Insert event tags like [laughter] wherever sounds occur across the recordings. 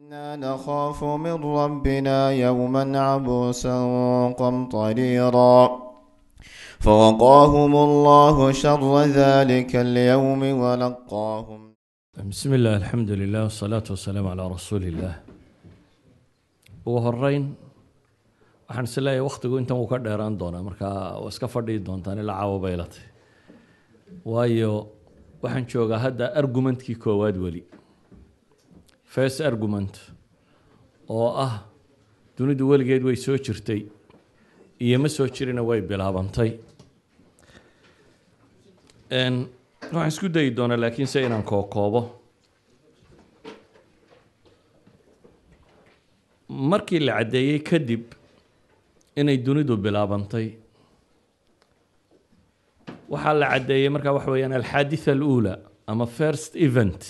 إنا نخاف من ربنا يوما عبوسا قمطريرا فوقاهم الله شر ذلك اليوم ولقاهم بسم الله الحمد لله والصلاة والسلام على رسول الله وهرين waxaan isleeyahay wakhtigu intan wuu ka dheeraan doonaa markaa waa iska fadhiyi doontaan ilaa caawo baylatay waayo waxaan joogaa hadda argumentkii koowaad weli first argument oo ah dunidu weligeed way soo jirtay iyo ma soo jirina way bilaabantay waxaan isku dayi doonaa laakiin se inaan kookoobo markii la caddeeyey kadib inay dunidu bilaabantay waxaa la caddeeyey markaa waxa weeyaan alxaaditha aluula ama first event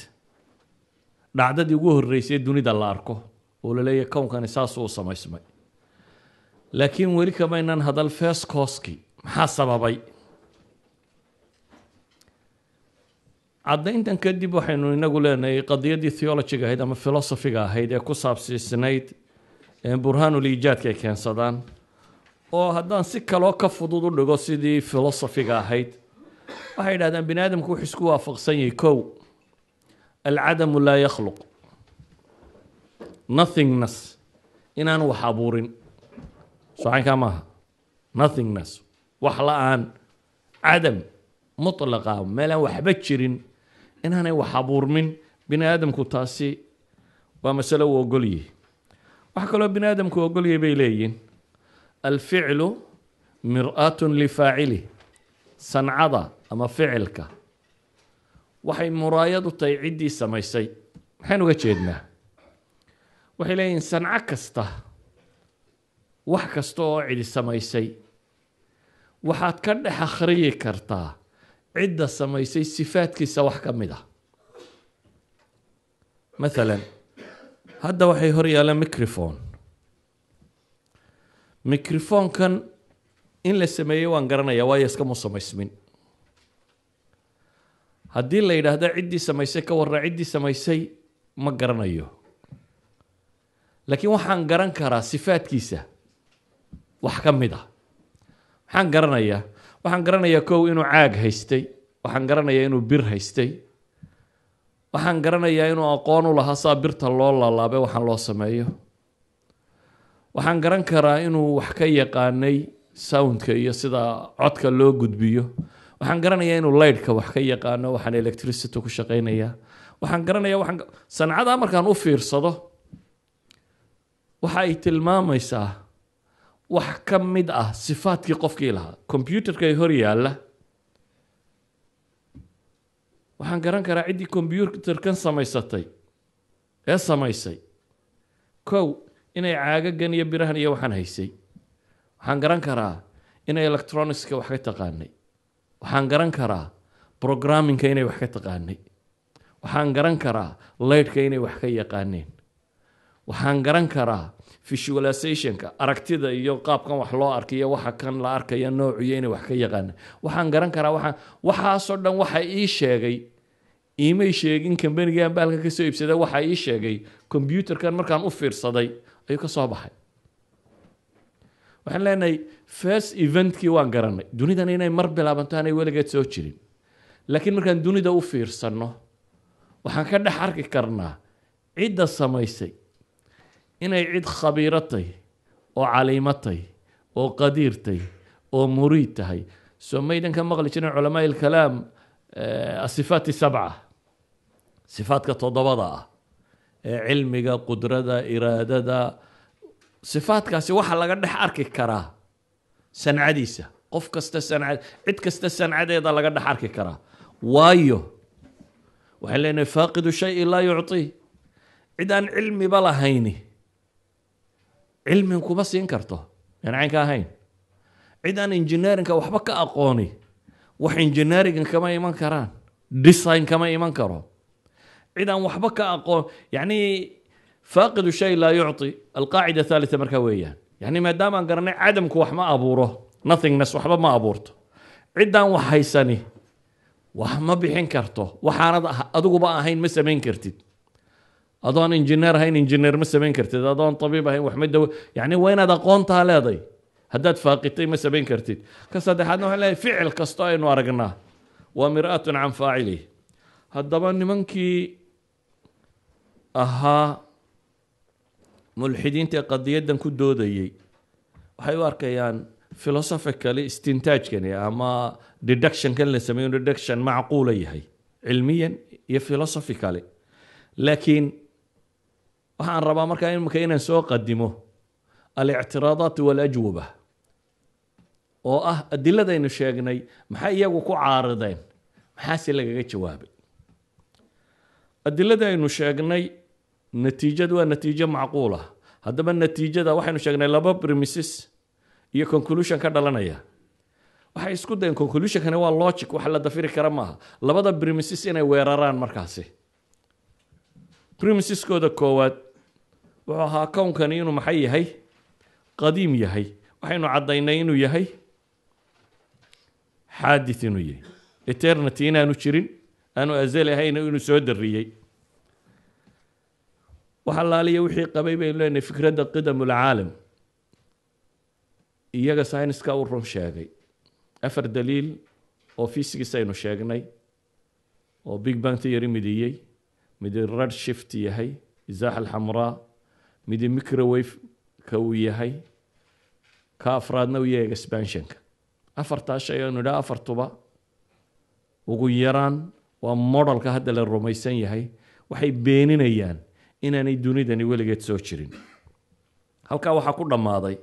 dhacdadii ugu horreysay dunida la arko oo laleeya kownkani saas uu samaysmay laakiin weli kamaynan hadal fescoski maxaa sababay caddayntan kadib waxaynu inagu leenahay qadiyadii theologiga ahayd ama filosofiga ahayd ee ku saabsiisnayd burhaanuliijaadka ay keensadaan oo haddaan si kaloo ka fudud u dhigo sidii filosofiga ahayd waxay idhahdaan bini aadamku wuxuu isku waafaqsan yahay kow alcadamu laa yakhluq nothingness inaan wax abuurin socaynkaa maaha nothingness wax la-aan cadam mutlaqa meelaan waxba jirin inaanay wax abuurmin bini aadamku taasi waa masalo uu ogol yihi waxaa kaloo bini aadamku ogol yahi bay leeyihiin alficlu mir-aatun lifaacilih sancada ama ficilka waxay muraayad u tahay ciddii samaysay maxaan uga jeednaa waxay leeyihiin sanco kasta wax kasta oo cidi samaysay waxaad ka dhex akhriyi kartaa cidda samaysay sifaadkiisa wax ka mid ah maalan hadda waxay hor yaalaan microfone microfonekan in la sameeyey waan garanayaa waayo iskama samaysmin haddii la yidhaahdo ciddii samaysay ka warra ciddii samaysay ma garanayo laakiin waxaan garan karaa sifaadkiisa wax ka mid a ah. waxaan garanayaa waxaan garanayaa kow inuu caag haystay waxaan garanayaa inuu bir haystay waxaan garanayaa inuu aqoon u lahaa saa birta loo laalaabay waxaan loo sameeyo waxaan garan karaa inuu wax ka yaqaanay soundka iyo sida codka loo gudbiyo waxaan garanayaa inuu laydhka wax ka yaqaano waxaan electricity ku shaqaynayaa waxaan garanayaa waxaan sancadaa markaan u fiirsado waxa ay tilmaamaysaa wax ka mid ah sifaadkii qofkii lahaa computerka ay hor yaalla waxaan garan karaa ciddii combyuutarkan samaysatay ee samaysay kow inay caagagan iyo birahan iyo waxaan haysay waxaan garan karaa inay electronicska wax ka taqaanay waxaan garan karaa brogramminka inay wax ka taqaanay waxaan garan karaa leydhka inay wax ka yaqaaneen waxaan garan karaa visualizationka aragtida iyo qaabkan wax loo arkiyo waxa kan la arkaya noocuyo inay wax ka yaqaaneen waxaan garan karaa waaan waxaasoo dhan waxa ii sheegay iimay sheegin kambanigan ba halkan kasoo iibsada waxa ii sheegay combyuterkan markaan u fiirsaday ayuu ka soo baxay waxaan leenahay first eventkii waan garanay dunidan inay mar bilaabanto aanay weligeed soo jirin laakiin markaan dunida u fiirsanno waxaan ka dhex arki karnaa cidda samaysay inay cid khabiiro tahy oo caliimo tahy oo qadiir tahy oo muriid tahay soo maydan ka maqli jirin culamaa ilkalaam eh, asifaati sabca sifaatka toddobada ah ee cilmiga qudrada iraadada sifaatkaasi waxaa laga dhex arki karaa sancadiisa qof kasta sanca cid kasta sancadeeda laga dhex arki karaa waayo waxaan leenahay faaqidu shayin laa yucطii cid aan cilmiba lahayni cilmin kuma siin karto aan caynka ahayn cid aan injineerinka waxba ka aqooni wax injineeringa kama iman karaan design kama iman karo cid aan waxba ka aqoon yacnii faaqidu shay laa yucطi alqaacida thaalita markaa weeyaan yani maadaamaan garanay cadamku wax ma abuuro nothingness waxba ma abuurto ciddaan wax haysani wax ma bixin karto waxaanad ah, adiguba ahayn ma samayn kartid adoon injineer ahayn injineer ma samayn kartid adoon abiib ahayn waxma daw yani waa inaad aqoontaa leeday haddaad faaqitay ma samayn kartid ka saddexaadna waxaan leeyahay ficil kasto aynu aragna waa mir'atun can faacilih haddaba nimankii ahaa mulxidiintaee qadiyadan ku doodayay waxay u arkayaan philosophically istintaajkani ama deductionkan la sameeyo deduction macquula yahay cilmiyan iyo philosophically laakiin waxaan rabaa markaa imika inaan soo qadimo alictiraadaat walajwaba oo ah adiladaynu sheegnay maxay iyagu ku caarideen maxaase lagaga jawaabay adiladaynu sheegnay natiijadu waa natiijo macquula ah. haddaba natiijada waxaynu sheegnay laba remises iyo conclusion ka dhalanaya waxay isku dayeen conclusionkani waa logic wax la dafiri kara maaha labada premises inay weeraraan markaasi premiseskooda koowaad wuxuu ahaa kownkani inuu maxay yahay qadiim yahay waxaynu caddaynay inuu yahay xaadith inuu yahay eternity inaanu jirin aanu azali ahayn inuu soo dariyey wax wixii qabay baynu leenahay fikradda qidamulcaalam iyaga syniska u run sheegay afar daliil oo fisigis aynu sheegnay oo big bang theory midiyey midi red shift yahay isaaxa alxamraa midi microwave-ka uu yahay ka afraadna uu yahay expansionka afartaa shay aynu idhaa afartuba ugu yaraan waa modelka hadda la rumaysan yahay waxay beeninayaan inaanay dunidani weligeed soo jirin halkaa waxaa ku dhammaaday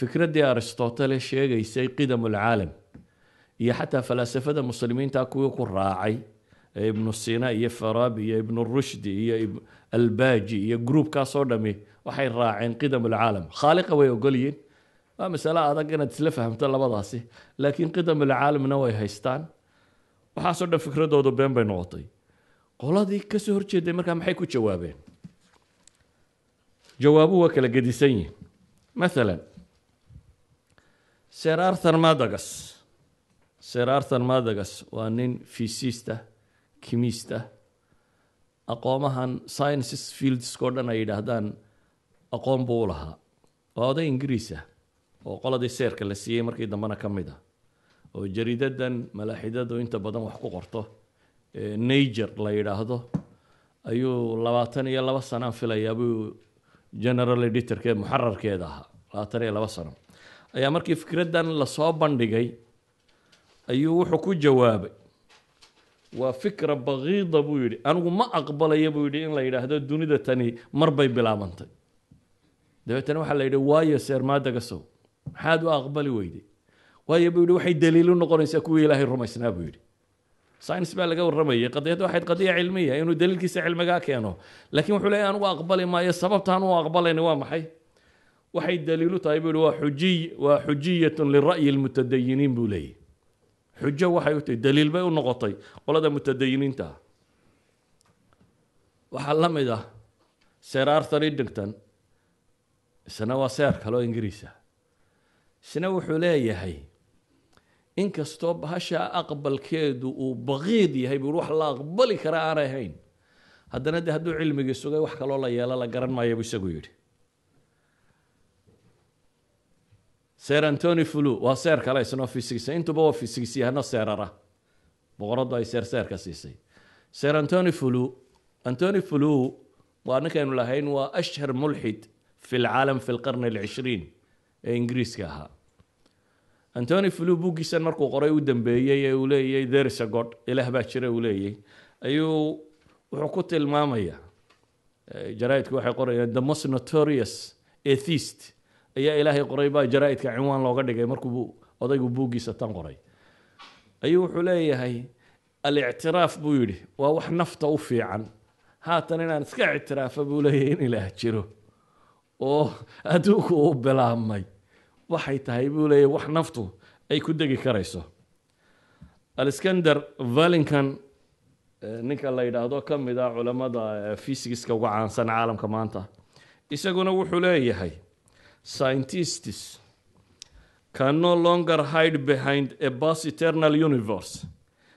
fikraddii aristotele sheegaysay qidamul lcaalam iyo xataa falaasafada muslimiinta kuwii ku raacay ee ibnu sina iyo farabi iyo ibnu rushdi iyo albaji iyo groupkaasoo dhami waxay raaceen qidamul lcaalam khaaliqa way ogol waa masale adag inaad isla fahamto labadaasi laakiin qidamul caalamna way haystaan waxaasoo dhan fikradoodu been bay noqotay qoladii ka soo horjeeday markaa maxay ku jawaabeen jawaabuhu waa kala gedisan yihin maalan ser arthur madagas ser arthur madagas waa nin fisista kimista aqoomahan sciences fieldsoo dhan ay yidhaahdaan aqoon buu u lahaa waa oday ingiriis ah oo qoladii seerka la siiyey markii dambena ka mid ah oo jariidadan malaaxidadu inta badan wax ku qorto niger la yidhaahdo ayuu labaatan iyo laba sanaan filayaa buu general editorkee muxararkeeda ahaa labaatan iyo laba sano ayaa markii fikraddan lasoo bandhigay ayuu wuxuu ku jawaabay waa fikra bakiida buu yidhi anigu ma aqbalaya buu yidhi in la yidhaahdo dunida tani marbay bilaabantay dabeetana waxaa la yidhi waayo seermaada ka maxaad u aqbali weyday waayo buu yidhi waxay daliilu noqonaysaa kuwii ilaahay rumaysnaa buu yidhi science baa laga warramayay qadiyadda waxayd qadiya cilmiya inuu daliilkiisa cilmigaa keeno laakiin wuxuu leeyahy anugu aqbali maayo sababtaan u aqbalayni waa maxay waxay daliilu tahay buu waa xujiy waa xujiyatun lira'yi lmutadayiniin buu leeyahy xujo waxay u tahay daliil bay u noqotay qolada mutadayiniinta waxaa la mid ah seer arthur edington isna waa seer kale oo ah. isna wuxuu leeyahay inkastoo bahashaa aqbalkeedu uu baqiid yahay buu wax la aqbali kara aan ahayn haddana de hadduu cilmigii sugay wax kaloo la yeelo la garan maayo buu isagu yidhi seer antony flu waa seer kale isnoo fisigisa intuba waa fisigisyahano seerara boqoradu ay seerseerka siisay seer antony flu antony flu waa ninkaynu lahayn waa ashhar mulxid fi lcaalam fi lqarni alcishriin ee ingiriiska ahaa antony flu buuggiisan markuu qoray u dambeeyey ee uu leeyay therisagod ilaah baa jira uu leeyay ayuu wuxuu ku tilmaamaya jaraaidku waxay qorayaan the most notorious atheist ayaa ilaahay qoray baa jaraaidka cinwaan looga dhigay markuu odaygu buuggiisa tan qoray ayuu wuxuu leeyahay alictiraaf buu yidhi waa wax nafta u fiican haatan inaan iska ictiraafa buu leeyahay in ilaah jiro oo adduunku uu bilaabmay waxay tahay buu leeya wax naftu ay ku degi karayso alexander valinkan eh, ninka la yidhaahdo ka mid a ah culammada eh, fysigiska uga caansan caalamka maanta isaguna wuxuu leeyahay scientists can no longer hide behind a bus eternal universe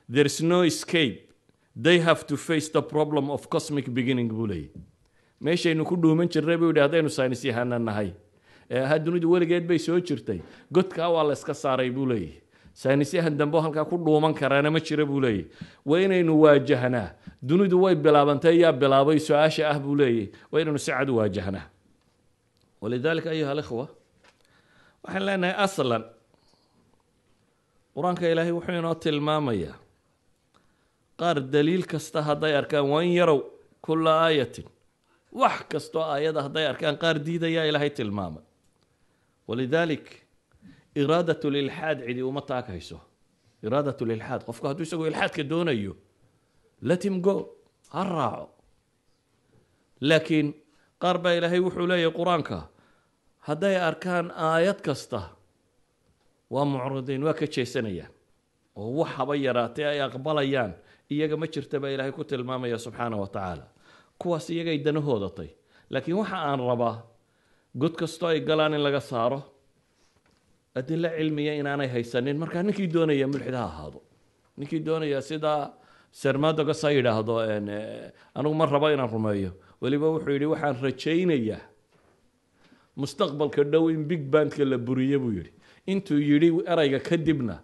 there's no escape they have to face the problem of cosmic beginning buu leeyay meeshaynu ku dhuuman jirnay buu yidhi haddaynu saynis yahaana nahay Eh, ha dunidu weligeed bay soo jirtay godkaa waa la layska saaray buu leeyahy saynisyahan dambe halkaa ku dhuuman karaana ma jira buu leeyahy waa inaynu waajahnaa dunidu way bilaabantay yaa bilaabay su-aasha ah buu leeyahy waa inaynu si cad waajahnaa walidaalika ayuha alikhwa waxaan leenahay aslan qur-aanka ilaahay wuxuu inoo tilmaamayaa qaar daliil kasta hadday arkaan waan yarow kulla aayatin wax kastoo aayada ah hadday arkaan qaar diidayaa ilaahay tilmaamay walidalik iraadat lilxaad cidi uma taag hayso iraadat lilxaad qofku hadduu isagoo ilxaadka doonayo latim go ha raaco laakiin qaar baa ilaahay wuxuu leeyahay qur-aanka hadday arkaan aayad kasta waa mucridiin waa ka jeesanayaan oo wax haba yaraatee ay aqbalayaan iyaga ma jirta baa ilaahay ku tilmaamaya subxaana wa tacaala kuwaas iyagay dana laakiin waxa aan rabaa god kastoo ay galaan in laga saaro adilo cilmiya inaanay haysanin markaa ninkii doonaya mulxid ha ahaado ninkii doonaya sidaa sermadogas ha yidhaahdo eh, anigu ma rabo inaan rumeeyo weliba wuxuu yidhi waxaan rajaynayaa mustaqbalka dhow in big bandka la buriyo buu yidhi intuu yidhi erayga kadibna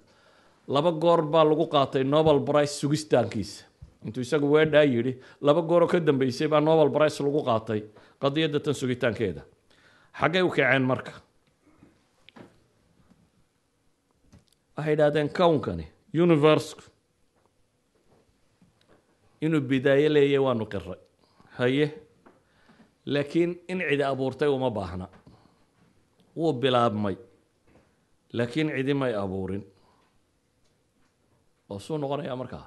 laba goor baa lagu qaatay nobel brice sugistaankiisa intuu isagu weedhaa yidhi laba gooro ka dambeysay baa nobel brice lagu qaatay qadiyadda tan sugitaankeeda xaggay u kaceen marka waxay idhahdeen kownkani universku inuu bidaayo leeyahy waanu qiray haye laakiin in cidi abuurtay uma baahna wuu bilaabmay laakiin cidi may abuurin oo suu noqonayaa markaa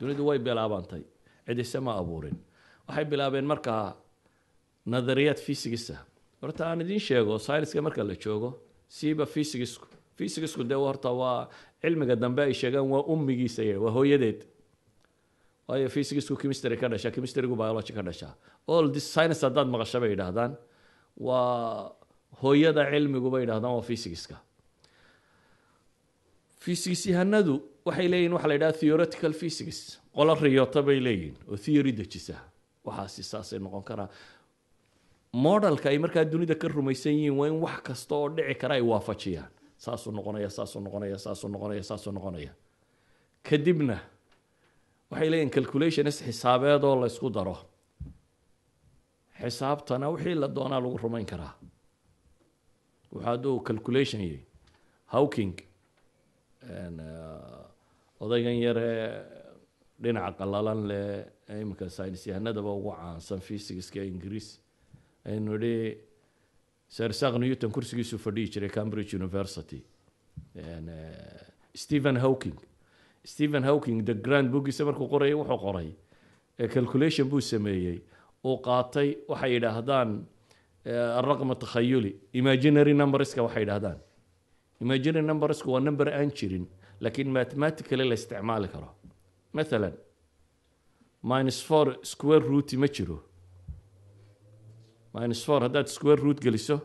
dunidu way bilaabantay cidise ma abuurin waxay bilaabeen markaa nadariyad fisigisa horta aan idiin sheego sayniska marka la joogo siiba fisicsku fisicsku dee horta waa cilmiga dambe ay sheegaan waa ummigiisa y waa hooyadeed waayo fisicsku chemistry ka dhasha chemistrygu biology ka dhasha all this science haddaad maqasha bay yidhaahdaan waa hooyada cilmigu bay yidhahdaan waa fisicska physics yahanadu waxay leeyihin waxa la yidhaha theoretical physics qolo riyoota bay leeyihin oo theory dejisa waxaasi saasay noqon karaa modelka ay markaa dunida ka rumaysan yihiin waa in wax kasta oo dhici kara ay waafajiyaan saasuu noqonaya saasuu noqonaya saasuu noqonaya saasuu noqonaya kadibna waxay leeyihin calculations xisaabeed oo la daro xisaabtana wixii la doonaa lagu rumayn karaa wuxuu hadduu calculation yihi hawking uh, odaygan yare dhinaca qalalan leh iminka saynis yahanadaba ugu caansan fysiska ingiriis aynu idhi sir sak newton kursigiisuu fadhihi jiray cambridge university eh, stephen hawking stephen hawking the grand bookgiisa markuu qorayay wuxuu qoray eh, calculation buu sameeyey uu qaatay waxay yidhaahdaan eh, araqma takhayuli imaginary numberska waxay yidhahdaan imaginary numbersku waa number aan jirin laakiin mathematically la isticmaali karo mathalan minus four square root ma jiro minus four haddaad square root geliso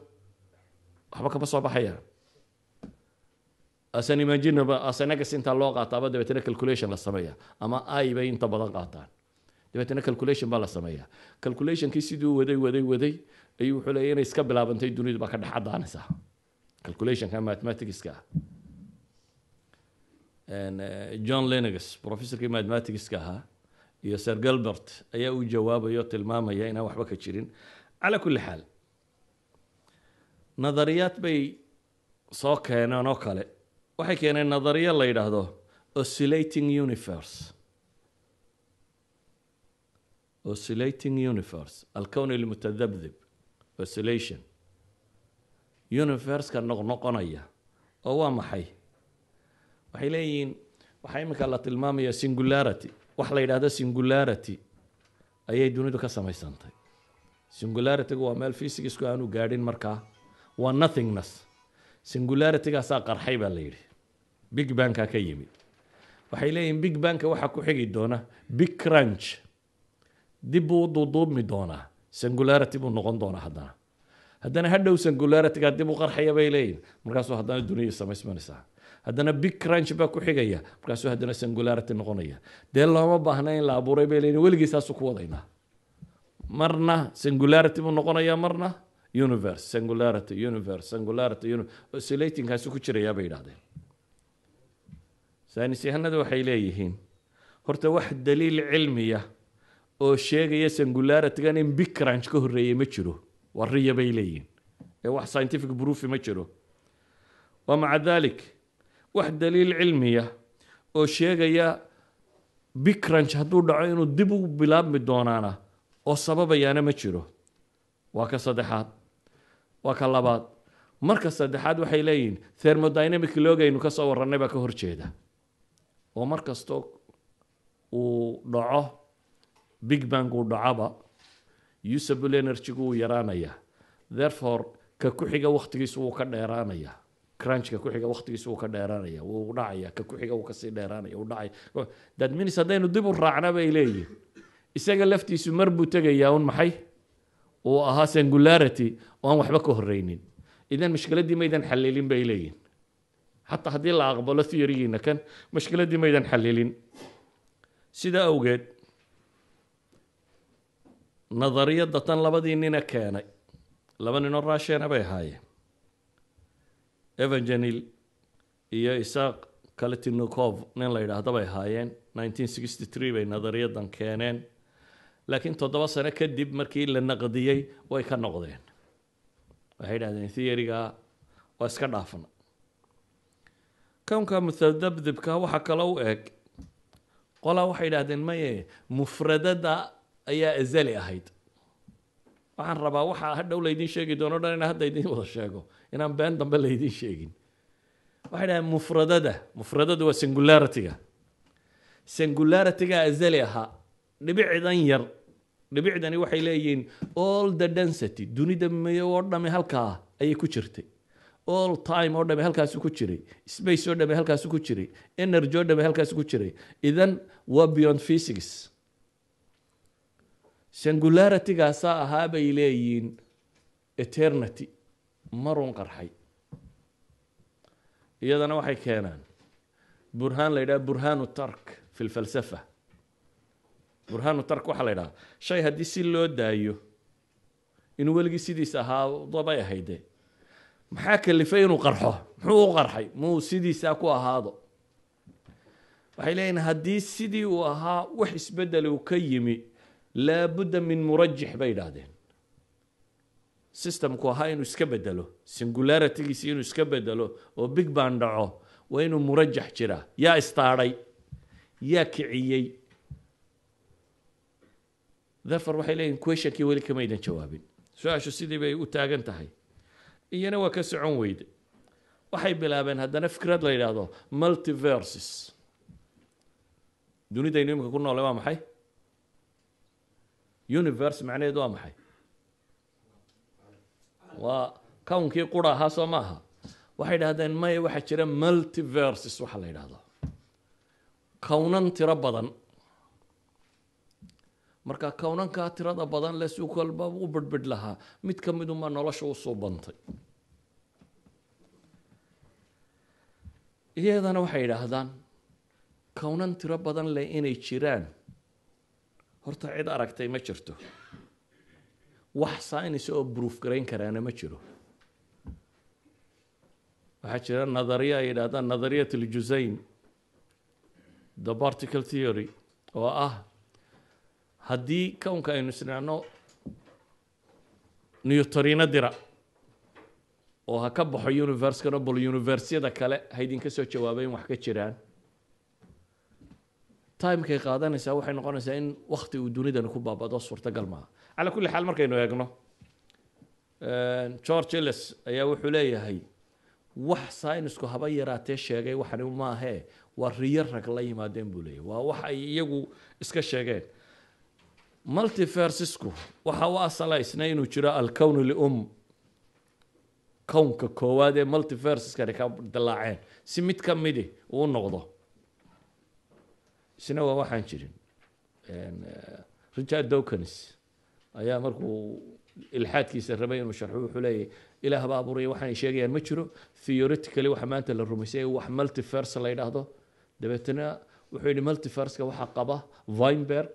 waxba kama soo baxayaan asan imaginaba asanagas intaa loo qaataaba dabeetna calculation la sameeya ama i bay inta badan qaataan dabeetna calculation baa la sameeya calculationkii siduu waday waday waday ayuu wuxuu leeya inay iska bilaabantay dunidu baa ka dhex cadaanaysa calculationka mathematicska eh, john lenegas professorkii mathematicska ahaa iyo sir galbert ayaa u jawaabayo tilmaamaya inaan waxba ka jirin calaa kulli xaal nadariyaad bay soo keeneen oo kale waxay keeneen nadariya la yidhaahdo oscillating universe oscillating universe alkown ilmutadabdib oscillation universka noqnoqonaya oo waa maxay waxay leeyihiin waxaa iminka la tilmaamaya singularity wax la yidhaahdo singularity ayay dunidu ka samaysantay singularityga waa meel fysicisku aanu gaadhin markaa waa nothingness singularitigaasaa qarxay baa la yidhi big banka ka yimid waxay leeyihin big banka waxaa ku xigi doona big crunch dibbuu u duuduubmi doonaa singularity buu noqon doonaa haddana haddana hadhow singularityga dib u qarxaya bay leeyihin markaasuu haddana duniya samaysmanaysaa haddana big crunch baa ku xigaya markaasuu haddana singularity noqonaya dee looma baahna la abuuray bay leeyihin weligii saasuu ku wadaynaa marna singularity buu noqonayaa marna universe singularity universe singularity oscillatingkaasi ku jirayaa bay yidhahdeen saynis yahanadu waxay leeyihiin horta wax daliil cilmiya oo sheegaya singularitygan in big crunch ka horreeyay ma jiro waa bay leeyihiin ee wax scientific proofi ma jiro wa maca dalik wax daliil cilmiya oo sheegaya big crunch hadduu dhaco inuu dib u bilaabmi doonaana oo sababayaana ma jiro waa ka saddexaad waa ka labaad marka saddexaad waxay leeyihiin thermodynamic loogaynu kasoo waranay baa ka horjeeda oo mar uu dhaco big bang uu dhacaba usable energygu wuu yaraanayaa therefore ka ku-xiga wakhtigiisu wuu ka dheeraanayaa crunchka ku-xiga wakhtigiisu wuu ka dheeraanaya wuu dhacaya ka ku-xiga wuu kasii dheeraanaya uu dhacaya that means haddaynu dib u raacna bay leeyihin isaga laftiisu mar buu tegayaa un maxay uu ahaa sangularity oo aan waxba ka horeynin idan mashkiladii maydan xalilin bay leeyihin xataa haddii la aqbalo theorygiina kan mashkiladii maydan xalilin sidaa awgeed nadariyada tan labadii nina keenay laba ninoo raasheena bay ahaayeen evangenil iyo isaaq kaletinukov nin la yidhaahdo bay ahaayeen nineteen sixty three bay nadariyadan keeneen laakiin toddoba sano kadib markii la naqdiyey way ka noqdeen waxay dhahdeen theoryga waa iska dhaafna kownka mutadabdibka waxaa kaloo u eg qolaa waxay idhahdeen maye mufradada ayaa azali ahayd waxaan rabaa waxaa hadhow laydin sheegi doono dhan inaan hadda idin wada sheego inaan been dambe laydin sheegin waxay dhahdeen mufradada mufradada waa singularitiga singularitiga azali ahaa dhibicidan yar dhibicdani waxay leeyihiin all the density dunida mayo oo dhami halkaa ayay ku jirtay all time oo dhami halkaasi ku jiray space oo dhami halkaasi ku jiray energy oo dhami halkaasi ku jiray idan waa beyond physics singularitigaasaa ahaa bay leeyihiin eternity marun qarxay iyadana waxay keenaan burhaan la yidhaha burhaanu tark fi lfalsafa burhaanu tark waxaa la ydhahaa shay haddii si loo daayo inuu weligii sidiis ahaa dabay ahayde maxaa kalifay inuu qarxo muxuu u qarxay muu sidiisaa ku ahaado waxay leeyihin haddii sidii uu ahaa wax isbedel uu ka yimi laabudda min murajix bay idhaahdeen systemku ahaa inuu iska bedelo singularitygiisi inuu iska bedelo oo big ban dhaco waa inuu murajax jiraa yaa istaadhay yaa kiciyey dhafar waxay leeyihin questionkii weli kamaydan jawaabin su-aashu sidii bay u taagan tahay iyana waa ka socon weyde waxay bilaabeen haddana fikrad la yidhaahdo multiverses dunidaynu iminka ku noole waa maxay universe macnaheed waa maxay waa kownkii qura ahaa soo ma aha waxay dhahdeen maya waxaa jira multiverses waxa la yidhaahdo kawnan tiro badan marka kownankaa tirada badan le si walba u bidhbidh lahaa mid ka midunbaa nolosha usoo bantay iyadana waxay idhaahdaan kownan tiro badan leh inay jiraan horta cid aragtay ma jirto wax science oo proof garayn karaana ma jiro waxaa jira nadariya ay yidhaahdaan nadariyat aljusayn the particle theory oo ah haddii kownka aynu isdhacno newtorino dira oo ha ka baxo universe nobl universeyada kale haydinka soo jawaaba in wax ka jiraan timekay qaadanaysaa waxay noqonaysaa in wakti uu dunidan ku baabado suurtagal maaha calaa kulli xaal markaynu eegno george ellis ayaa wuxuu leeyahay wax synisku haba yaraatee sheegay waxani maahee waa riyo rag la yimaadeen buu leeyahy waa wax ay iyagu iska sheegeen multiversisku waxa u asalaysnay inuu jiro alkown lium kownka koowaad ee multiversiskani ka dilaaceen si mid ka midi uu noqdo isna waa waxaan jirin richard dawkins ayaa markuu ilxaadkiisa rabay inuu sharxo wuxuu leeyahy ilaah baa abuuraya waxaanay sheegayaan ma jiro theoretically waxa maanta la rumaysay wax multiverse la yidhaahdo dabeetana wuxuu yidhi multiverska waxaa qaba vinberg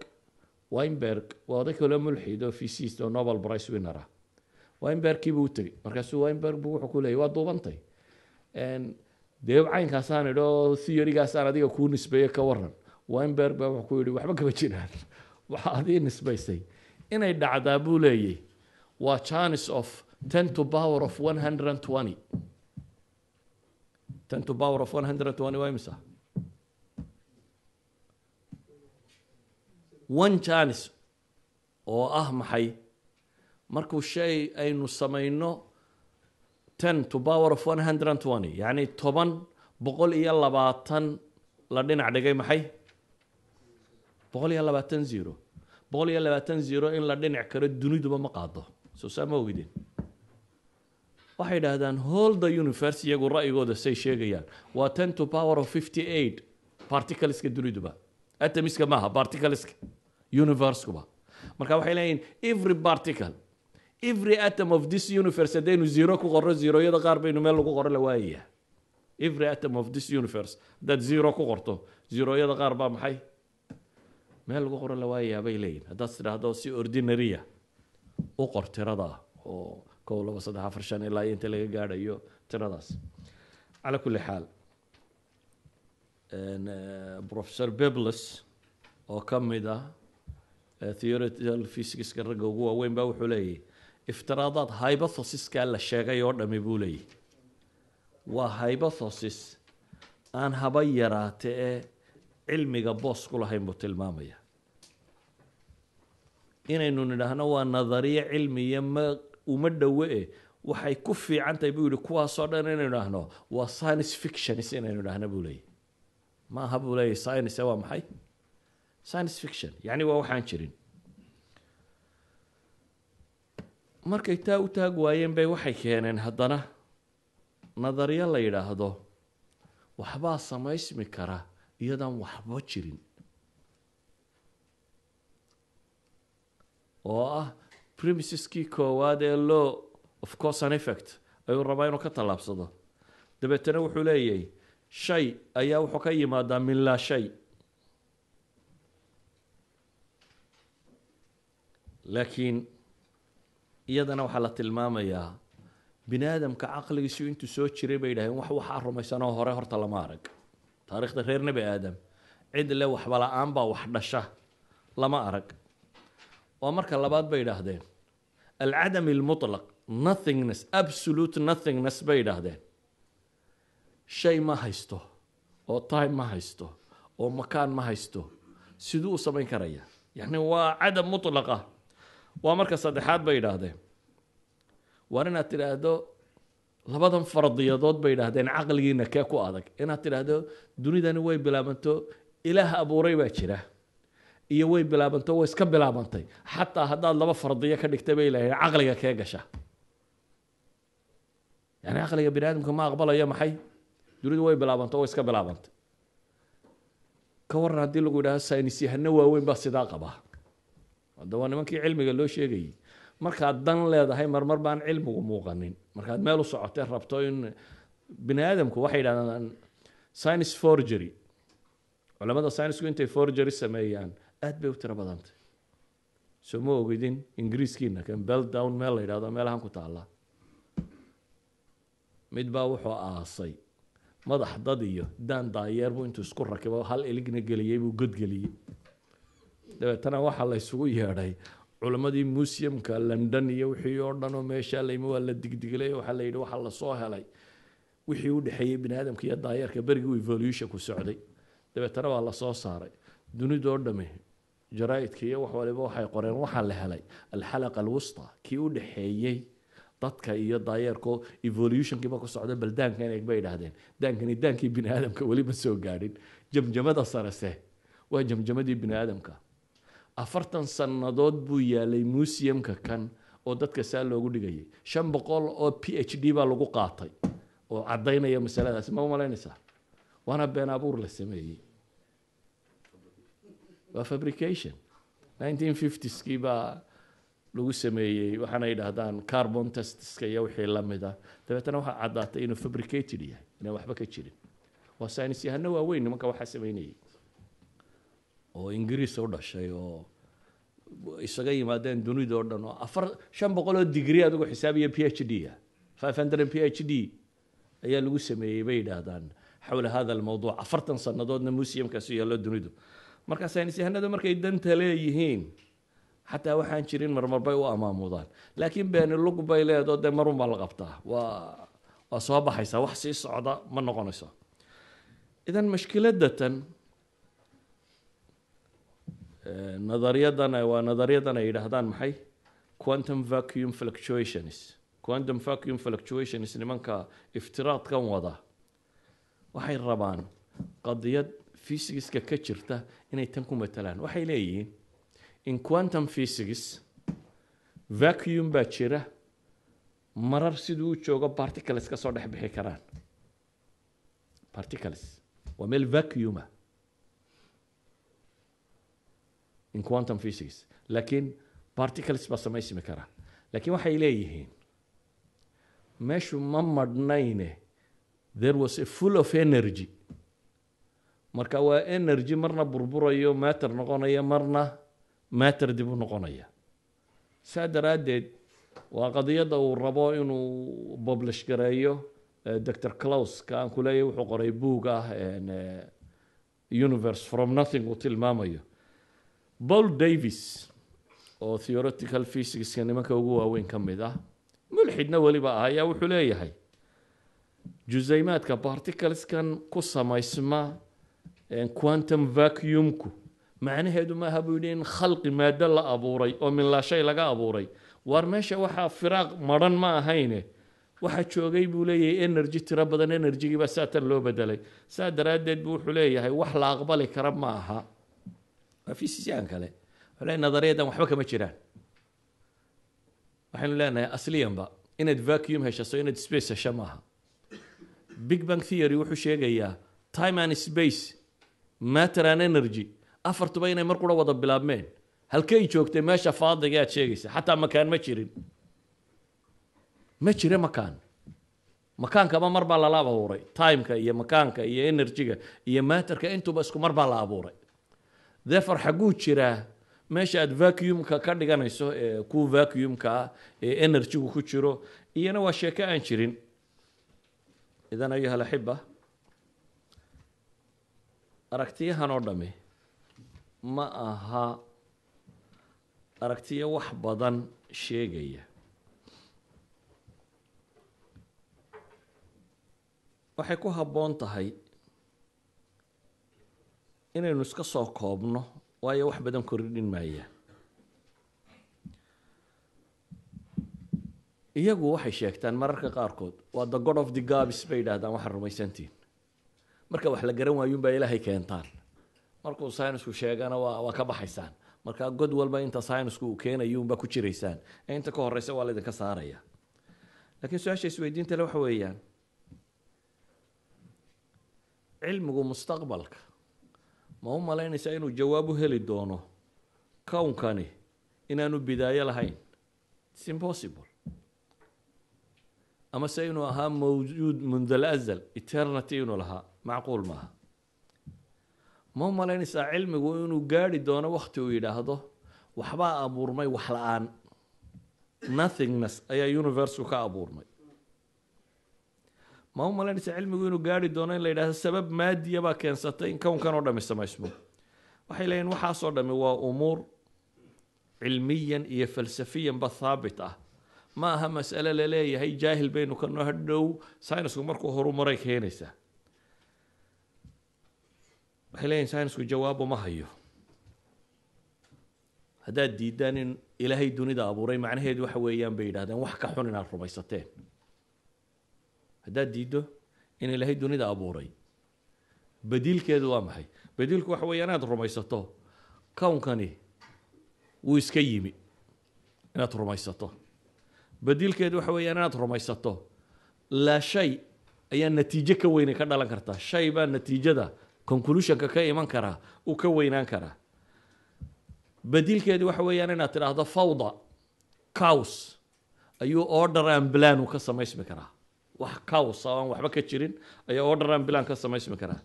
weinberg waa oday kaloo mulxiid oo fysiist oo nobel brice winner ah weinbergkiibuu u tegey markaasuu weinberg bu wuxuu ku leeyay waa duubantay dee caynkaasaan idhi oo theorygaasaan adiga kuu nisbeeyo ka waran weinberg baa wuxuu ku yidhi waxba kaba jiraan waxa adii nisbaysay inay dhacdaa buu leeyay waa chance of ten to power of one hundred to power of one waa imisa one chance oo ah maxay markuu shay aynu samayno ten to power of one hundred toban boqol iyo labaatan la dhinac dhigay maxay boqol iyo labaatan zero boqol iyo labaatan zero in la dhinac karo duniduba ma qaado soo saa ma waxay idhaahdaan hol the universe iyagu ra'yigooda say sheegayaan waa ten to power of fifty eight particleska duniduba atomiska maaha particleska universkuba marka waxay leeyihin every particle every atom of this universe haddaynu zero ku qorno zeroyada qaar baynu meel lagu qoro la waayayaa every atom of this universe haddaad zero ku qorto zeroyada qaar baa maxay meel lagu qoro la waayayaa bay leeyihin haddaad tidhaahdo si ordinarya ah, u qor tirada ah oo kow labo saddex afar shan ilaa inta laga gaadhayo tiradaas calaa kulli xaal eh, professor bebles oo ka mid ah Eh, theoretical physicska ragga ugu waaweyn baa wuxuu leeyahy iftiraadaad hypothosiska la sheegay oo dhami buu leeyahy waa hypothosis aan haba yaraate ee cilmiga boos ku lahayn buu tilmaamaya inaynu nidhahno waa nadariye cilmiya ma uma dhowe-e waxay ku fiican tahay buu yihi kuwaasoo dhan inaynu dhahno waa science fictions inaynu idhaahno buu leeyahy maaha buu leeyahy science waa maxay science fiction yani waa waxaan jirin markay taa u taag waayeen bay waxay keeneen haddana nadariyo la yidhaahdo waxbaa samaysmi kara iyadan waxba jirin oo ah premiceskii koowaad ee law of course an effect ayuu rabaa inuu ka tallaabsado dabeetana wuxuu leeyahy shay ayaa wuxuu ka yimaadaa min laa shay laakiin iyadana waxaa la tilmaamayaa bini aadamka caqligiisu intuu soo jiray bay yidhahdeen wax waxaa rumaysanoo hore horta lama arag taariikhda reer nebi aadam cid le waxba la-aan baa wax dhasha lama arag oo marka labaad bay idhaahdeen alcadam almutlaq nothingness absolute nothingness bay yidhaahdeen shay ma haysto oo time ma haysto oo makaan ma haysto siduu u samayn karaya yacni waa cadam mutlaqa ah waa marka saddexaad bay yidhaahdeen waa inaad tidhaahdo labadan fardiyadood bay yidhaahdeen caqligiina kee ku adag inaad tidhaahdo dunidani way bilaabanto ilaah abuuray baa jira iyo way bilaabanto way iska bilaabantay xataa haddaad laba fardiyo ka dhigtay bay ilaaheen caqliga kee gasha yani caqliga bini aadamka ma aqbalayo maxay dunidu way bilaabanto way iska bilaabantay ka waran haddii lagu yidhahdo saynis waaweyn baa sidaa qabaa hada waa nimankii cilmiga loo sheegayay markaad dan leedahay marmar baan cilmigu muuqanin markaad meel u socotee rabto in bini aadamku waxay yidhahdaan science forgery culamada scienceku intay forgery sameeyaan aad bay u tiro badantay soo ma ogidin ingiriiskiina kan beldown meel la yidhahdo meelahan ku taalla mid baa wuxuu aasay madax dad iyo dan daayeer buu intuu isku rakibo hal iligna geliyey buu godgeliyey dabeetana waxaa la ysugu yeedhay culimmadii museumka london iyo wixii oo dhan oo meeshaa layma waa la digdiglay waxaa la yidhi waxaa lasoo helay wixii u dhexeeyey biniaadamka iyo daayeerka beriguu evolutionku socday dabeetana waa lasoo saaray dunidoo dhami jaraaidka iyo wax waliba waxay qoreen waxaa la helay alxalaqa alwusta kii u dhexeeyey dadka iyo daayeerko evolutionkiiba ku socda bal daankan bay idhaahdeen daankani daankii bini aadamka weliba soo gaadhin jamjamada sarese waa jamjamadii bini aadamka afartan sannadood buu yaalay museumka kan oo dadka saa loogu dhigayay shan boqol oo p h d baa lagu qaatay oo caddaynaya masaladaasi ma umalaynaysaa waana been abuur la sameeyey waa fabrication nineteen fiftskii baa lagu sameeyey waxaana yidhaahdaan carbon testska iyo wixii lamida dabeetana waxaa caddaatay inuu fabricated yahay inaan waxba ka jirin waa synis yahano waaweyn nimanka waxaa sameynayay oo ingiriis u dhashay oo isaga yimaadeen dunida oo dhan oo afar shan boqol oo digri adigu xisaabiya p h d ah five hundred p h d ayaa lagu sameeyey bay yidhaahdaan xawla hada almawduuc afartan sannadoodna museumkaasi yaallo dunidu marka saynisyahanadu markay danta leeyihiin xataa waxaan jirin marmarbay u amaamudaan laakiin beeni lug bay leedoo dee marun la qabtaa waa waa soo baxaysaa wax sii socda ma noqonayso idan mashkiladatan nadariyadan waa nadariyadan ay yidhaahdaan maxay quantum vacuum fluctuations quantum vacuum fluctuations nimanka iftiraadkan wada waxay rabaan qadiyad fysigiska ka jirta inay tan ku matalaan waxay leeyihiin in quantum fysics vacuum baa jira marar siduu u joogo particles ka soo dhex bixi karaan particles waa meel vacuuma in quantum physics laakiin particles baa samaysmi kara laakiin waxay leeyihiin meeshu ma madhnayne there was a full of energy marka waa energy marna burburayo matter noqonaya marna matter dib u noqonaya saa daraaddeed waa qadiyadda uu rabo inuu publish gareeyo eh, dor clous ka aan ku leeyahy wuxuu qoray boog ah eh, universe from nothing uu tilmaamayo bol davis oo theoretical physicska nimanka ugu waaweyn ka mid ah mulxidna weliba ah ayaa wuxuu leeyahay jusaymaadka barticaleskan ku samaysma quantum vacuumku macnaheedu maaha buu yidhi in khalqi maado la abuuray oo minlaashay laga abuuray waar meesha waxaa firaaq maran ma ahayne waxa joogay buu leeyahay energy tiro badan enerjigiibaa saatan loo bedelay saa daraaddeed buu wuxuu leeyahay wax la aqbali kara ma aha waa fisisiyaan kale wle nadariyadan waxba kama jiraan waxaynu leenahay asliyanba inaad vacuum heshaso inaad space hesho maaha big bank theory wuxuu sheegayaa time and space matter and energy afartuba inay mar qura wada bilaabmeen halkay joogtay meesha faadiga aad sheegaysa xataa makaan ma jirin ma jira makaan makaankaba mar lala abuuray timeka iyo makaanka iyo energyga iyo matterka intuba isku mar la abuuray therefore xagguu jiraa meesha aada vacuumka ka dhiganayso ee kuwa vacuumka ah ee energy-gu ku jiro iyana waa sheeke aan jirin idan ayuha alaxiba aragtiyahan oo dhami ma aha aragtiyo wax badan sheegaya waxay ku habboon tahay inaynu iska soo koobno waayo wax badan korridhin maaya iyagu waxay sheegtaan mararka qaarkood waa the god of the gabs bay yidhaahdaan waxa rumaysantiin marka wax la garan waayuunbaa ilaahay keentaan markuu synisku sheegana waa waa ka baxaysaan markaa god walba inta synisku uu keenayuunbaa ku jiraysaan ee inta ka horeysa waa laydinka saaraya laakiin su-aasha le waxa weeyaan cilmigu mustaqbalka ma u malaynaysaa inuu jawaab u heli doono kownkani inaanu bidaayo lahayn its impossible ama se inuu ahaa mawjuud mundal azal eternity inuu lahaa macquul maaha ma u malaynaysaa cilmigu inuu gaadhi doono wakti uu yidhaahdo waxbaa abuurmay wax la-aan nothingness ayaa universeku ka abuurmay ma u malaynaysa cilmigu inuu gaari doono in la yidhahdo sabab maadiya baa keensatay in kownkan oo dhami samaysmo waxay leeyihin waxaasoo dhami waa umuur cilmiyan iyo falsafiyanba thaabit ah ma aha mas'ale la leeyahay jaahil baynu ka noo hadhow saynisku markuu horumaray keenaysa waxay leeyihin saynisku jawaabu ma hayo haddaad diiddaan in ilaahay dunida abuuray macnaheedu waxa weeyaan bay yidhahdeen wax ka xun inaad rumaysateen haddaad diiddo in ilaahay dunida abuuray badiilkeedu waa maxay badiilku waxa weya inaad rumaysato kownkani wuu iska yimi inaad rumaysato badiilkeedu waxa weeyaan inaad rumaysato laa shay ayaa natiijo ka weynay ka dhalan kartaa shay baa natiijada conclusionka ka iman karaa uu ka weynaan karaa badiilkeedu waxa weeyaan inaad tidhaahdo fawda cows ayuu order and plan u ka samaysmi karaa wax kaws aan waxba ka jirin ayaa odharan bilan ka samaysmi karaa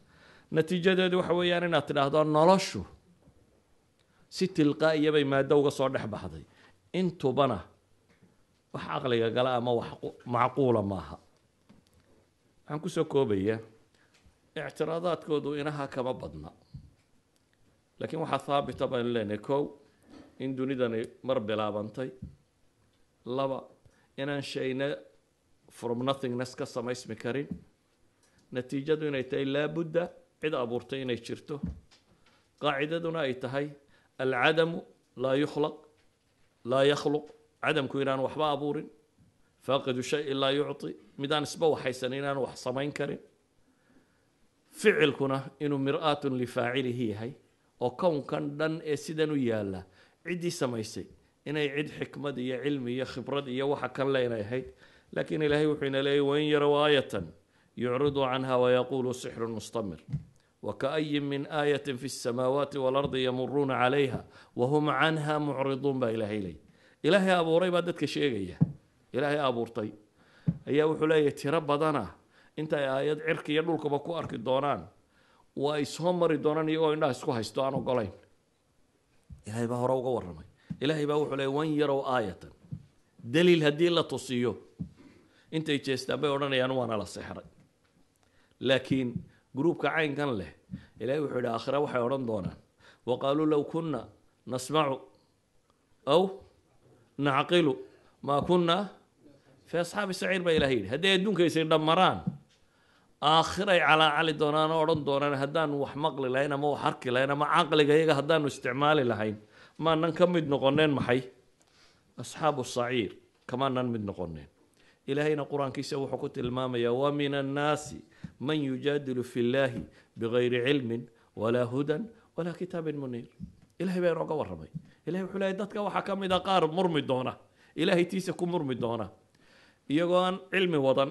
natiijadeedu waxa weeyaan inaad tidhaahdo noloshu si tilqaa'iyabay maado uga soo dhex baxday intubana wax caqliga gala ama wax macquula maaha waxaan kusoo koobayaa ictiraadaadkoodu inaha kama badna laakiin waxaa thaabita baynu leenahay kow in dunidani mar bilaabantay laba inaan shayna from nothingness ka samaysmi karin natiijadu inay tahay laabudda cid abuurtay inay jirto qaacidaduna ay tahay alcadamu laa yukhlaq laa yakhluq cadamku inaan waxba abuurin faaqidu shayin laa yucti midaan isba waxaysan inaan wax samayn karin ficilkuna inuu mir'aatun lifaacilihi yahay oo kownkan dhan ee sidan u yaalla ciddii samaysay inay cid xikmad iyo cilmi iyo khibrad iyo waxa kan leenahayd lakiin ilaahay wuxuu ina leeyay wain yarow aayatan yucridu canha wayaquulu sixru mustamir wakaayin min aayatin fi samaawaati waalardi yamuruuna calayha wahum canha mucriduun baa ilaahay leeyay ilaahay abuuray baa dadka sheegaya ilaahay abuurtay ayaa wuxuu leeyahy tiro badana intaay aayad cirka iyo dhulkaba ku arki doonaan waa soo mari doonaan iyagoo indhaha isku haysto aan ogolayn ilahay baa hore uga waramay ilaahay baa wuxuu leeyay wan yarow aayatan daliil haddii la tusiyo intay jeestaan bay odhanayaan waana la seexray laakiin gruubka caynkan leh ilaahay wuxuu yidhi aakhira waxay odhan doonaan wa qaaluu low kunna nasmacu aw nacqilu maa kunna fii asxaabi saciir baa ilahay yidhi hadday adduunkaysay dhammaraan aakhiray calaacali doonaan oo odhan doonaan haddaanu wax maqli lahayn ama wax arki lahayn ama caqliga iyaga haddaanu isticmaali lahayn maanan ka mid noqoneen maxay asxaabu saciir kamaanan mid noqoneen ilaahayna qur-aankiisa wuxuu ku tilmaamaya wamin annaasi man yujaadilu fi llaahi bigayri cilmin walaa hudan walaa kitaabin muniir ilahay baa inooga waramay ilahay wuxuu leeyahy dadka waxaa ka mid a qaar murmi doona ilaahay tiisa ku murmi doona iyagoo aan cilmi wadan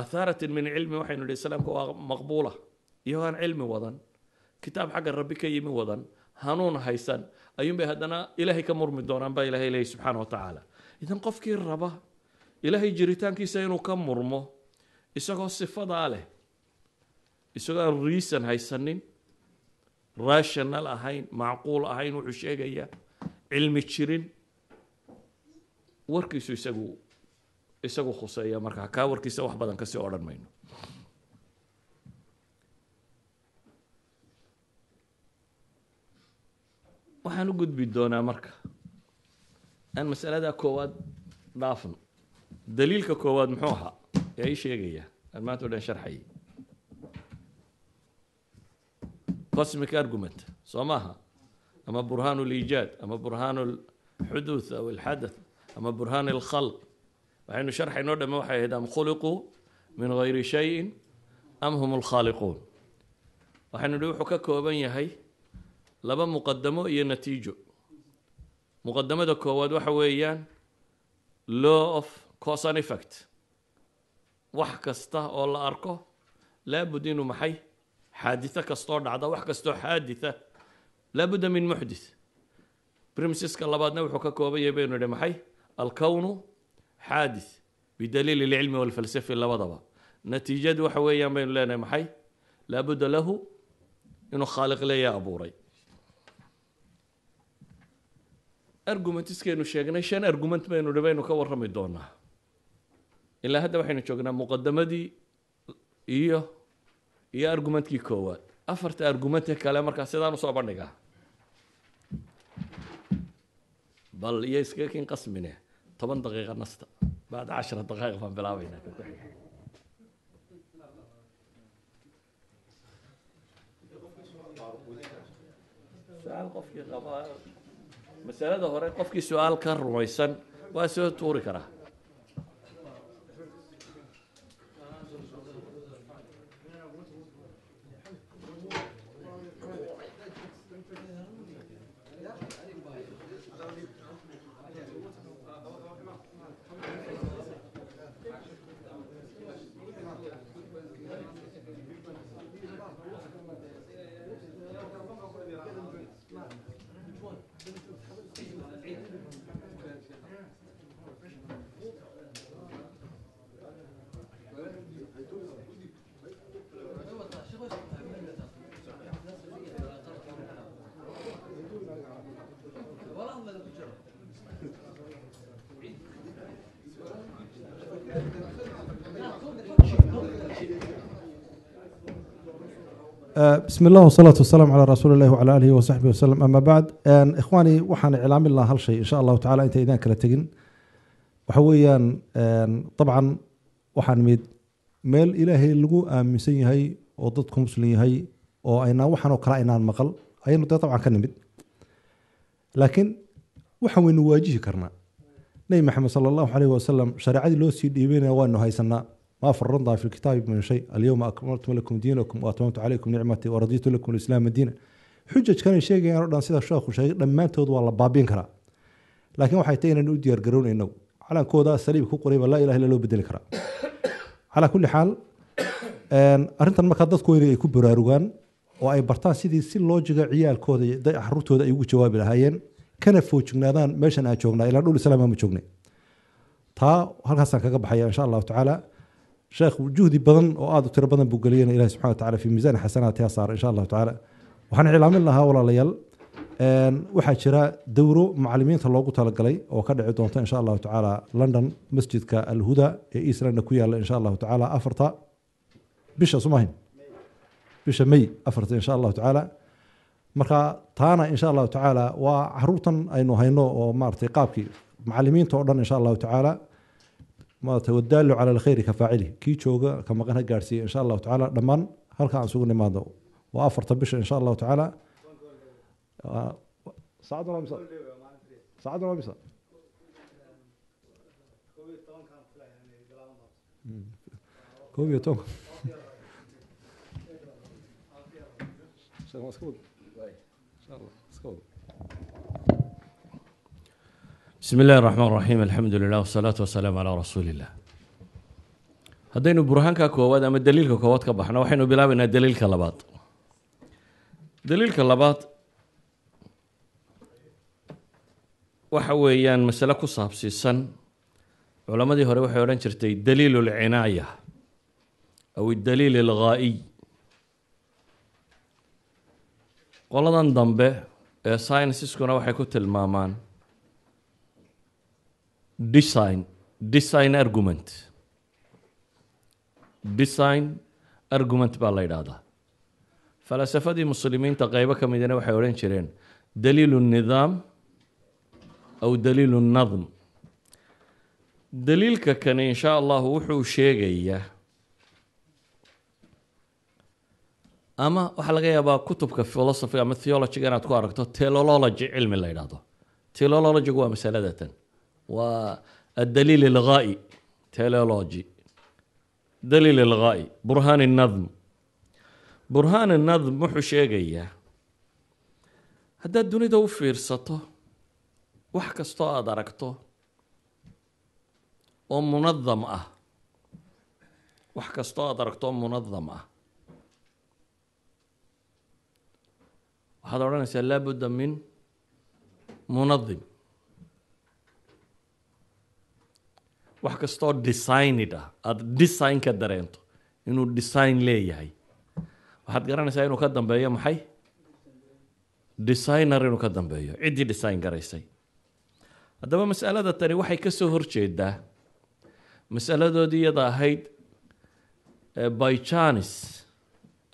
athaaratin min cilmi waxaynu nihi islaamka waa maqbuula iyagoo aan cilmi wadan kitaab xagga rabbi ka yimi wadan hanuun haysan ayuun bay haddana ilaahay ka murmi doonaan ba ilahay leeyahy subxaana wa tacaala idan qofkii raba ilaahay jiritaankiisa inuu ka murmo isagoo sifadaa ah leh isagoo aan riisan haysanin rational ahayn macquul ahayn wuxuu sheegayaa cilmi jirin warkiisu isagu isagu khuseeya marka kaa warkiisa wax badan kasii odhan mayno waxaan u gudbi doonaa marka aan masalada koowaad dhaafno daliilka koowaad muxuu ahaa yaa ii sheegaya aan maanta o dhan sharxayay cosmic argument soo maaha ama burhaan اliijaad ama burhaan اlxuduuth aw اlxadath ama burhaan اlkhalq waxaynu sharxaynoo dhamme waxay ahayd am khuliquu min gayri shayin am hum اlkhaaliquun waxaynu hi wuxuu ka kooban yahay laba muqadamo iyo natiijo muqadamada koowaad waxa weeyaan law of cosan effect wax kasta oo la arko laabud inuu maxay xaaditho kastoo dhacda wax kastoo xaaditha laabudda min muxdith brimiseska labaadna wuxuu ka kooban yahay baynu idhi maxay alkownu xaadith bidaliil lcilmi walfalsafi labadaba natiijadu waxa weeyaan baynu leenahay maxay laabudda lahu inuu khaaliq leeyaa abuuray argumentiskeenu sheegnay shan argument baynu dhi ka warrami doonaa ilaa hadda waxaynu joognaa muqadamadii iyo iyo argumentkii koowaad afarta argumente kale markaa sidaan usoo bandhigaa bal iyo iskaga kin qasmine toban daqiiqa nasta bacd cashara daqaa'iq baan bilaabaynaa qofkii qabaa masalada hore qofkii su-aal ka rumaysan waa soo tuuri karaa bismi اllah wsalaatu wasalam calaa rasuuli اllahi wcala alihi wasaxbihi waslem ama bacd ikhwaani waxaan iclaamin lahaa hal shay insha allahu tacala inta idaan kala tegin waxa weeyaan dabcan waxaan mid meel ilaahay lagu aaminsan yahay oo dadku muslim yahay oo aynaan waxaanoo kale aynaan maqal ayaynu dee dabcan ka nimid laakiin waxaan waynu waajihi karnaa nebi maxamed sala allahu alayh wasalam shareecadii loo sii dhiibaynaya waanu haysanaa ما فرطنا في الكتاب من شيء اليوم أكملت لكم دينكم وأتممت عليكم نعمتي ورضيت لكم الإسلام دينا xujaj kana sheegayaan o dhan sida sheekhu sheegay dhammaantood waa la baabin karaa laakiin waxay tahay inaan u diyaar garown inagu calankooda saliib ku qorayba laa ilaha illa loo bedeli karaa calaa kulli xaal arrintan markaa dadku weyn ay ku baraarugaan oo ay bartaan sidii si loojiga ciyaalkooda iyo caruurtooda ay ugu jawaabi lahaayeen kana foojignaadaan meeshan aan joognaa ilaa dhul islaama ma joognay taa halkaasaan kaga baxaya insha allahu tacaala sheekh juhdi badan oo aad u tiro badan buu geliyana ilahi subxana wa fii miisaan xasanaati ha saaro insha allahu tacaala waxaan iclaamin lahaa walaalayaal waxaa jira dowro macalimiinta loogu talagalay oo ka dhici doonta insha allahu tacaala london masjidka alhuda ee east london ku yaala insha allahu tacaala afarta bisha sumahin bisha may afarta insha allahu tacaala marka taana insha allahu tacaala waa caruurtan aynu hayno oo maratay qaabkii macalimiinta oo dhan insha allahu tacaala maarata wadaallo cala alkhayri ka faacili kii jooga ka maqan ha gaarhsiiya insha allahu tacaala dhammaan halka aan isugu nimaado waa afarta bisha insha allahu tacaala [laughs] bismi illahi raxmaan raxiim alxamdu lilah wasalaatu wasalaamu calaa rasuuli illah haddaynu burhaanka koowaad ama daliilka koowaad ka baxno waxaynu bilaabaynaa daliilka labaad daliilka labaad waxa weeyaan masale ku saabsiisan culammadii hore waxay odhan jirtay daliil alcinaaya aw idaliil alghaa'iy qoladan dambe ee sciensiskuna waxay ku tilmaamaan design design argument design argument baa la yidhaahdaa falasafadii muslimiinta qaybo ka midina waxay odhan jireen daliilu nidaam aw daliilu nadm daliilka kani in shaa allah wuxuu sheegayaa ama waxaa laga yaabaa kutubka philosophy ama theologiga inaad ku aragto telology cilmi la yidhaahdo telologigu waa masaladatan waa adaliil ilghaa'i teleology daliil ilghaa'i burhaan nadm burhaan nadm wuxuu sheegayaa haddaad dunida u fiirsato wax kastoo aada aragto oo munadam ah wax kastoo aada aragto oo munadam ah waxaad odhanaysaa laabudda min munadim wax kastoo designid ah aada design ka dareento inuu design leeyahay waxaad garanaysaa inuu ka dambeeyo maxay designer inuu ka dambeeyo ciddii design garaysay haddaba masalada tani waxay kasoo horjeedaa masaladoodii iyada ahayd eh, by chanis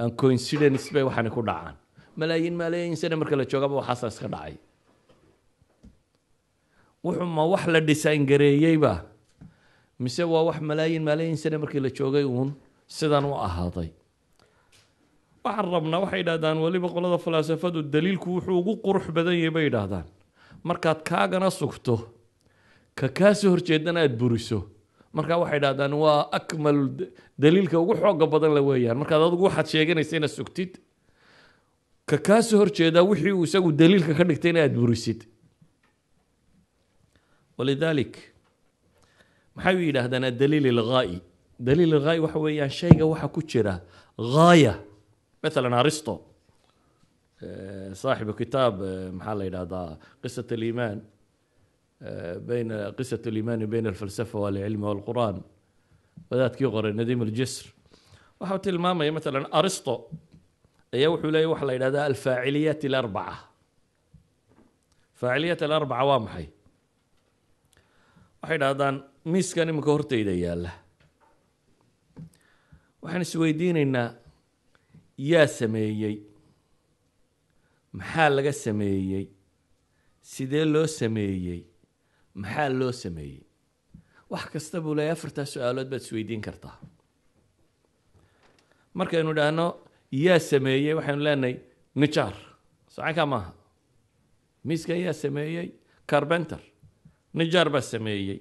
and coincidence bay waxaani ku dhacaan malaayiin maalaayiin sana marka la joogaba waxaasa iska dhacay wuxuu ma wax la design gareeyeyba mise waa wax malaayiin malaayiin sane markii la joogay uun sidan u ahaaday waxaan rabnaa waxay yidhahdaan weliba qolada falaasafadu daliilku wuxuu ugu qurux badan yahay bay idhaahdaan markaad kaagana sugto ka kaa horjeedana aada buriso markaa waxay yidhahdaan waa akmal daliilka ugu xooga badan la weeyaan markaad adigu waxaad sheeganaysa inaad sugtid ka kaa soo horjeedaa wixii uu isagu daliilka ka dhigtay in aada burisid walidalik maxay yidhaahdaan adaliil ilghaa'i daliil ilghaa'i waxa weeyaan shayga waxa ku jira ghaaya mathalan aristo saaxibu kitaab maxaa la yidhahdaa qisat aliimaan بين قصة الإيمان بين الفلسفة والعلم والقرآن وذات كيغر نديم الجسر وحوت الماما مثلا أرسطو يوحو لي وحلا إلى الفاعليات الأربعة فاعليات الأربعة وامحي waxay dhahdaan miiskan imika hortayda yaalla waxaan isweydiinaynaa yaa sameeyey maxaa laga sameeyey sidee loo sameeyey maxaa loo sameeyey wax kasta buu leeyahy afartaa su-aalood baad isweydiin kartaa markaynu dhahno yaa sameeyey waxaynu leenahay nijaar sacankaa maaha miiska yaa sameeyey carbenter nijaar baa sameeyey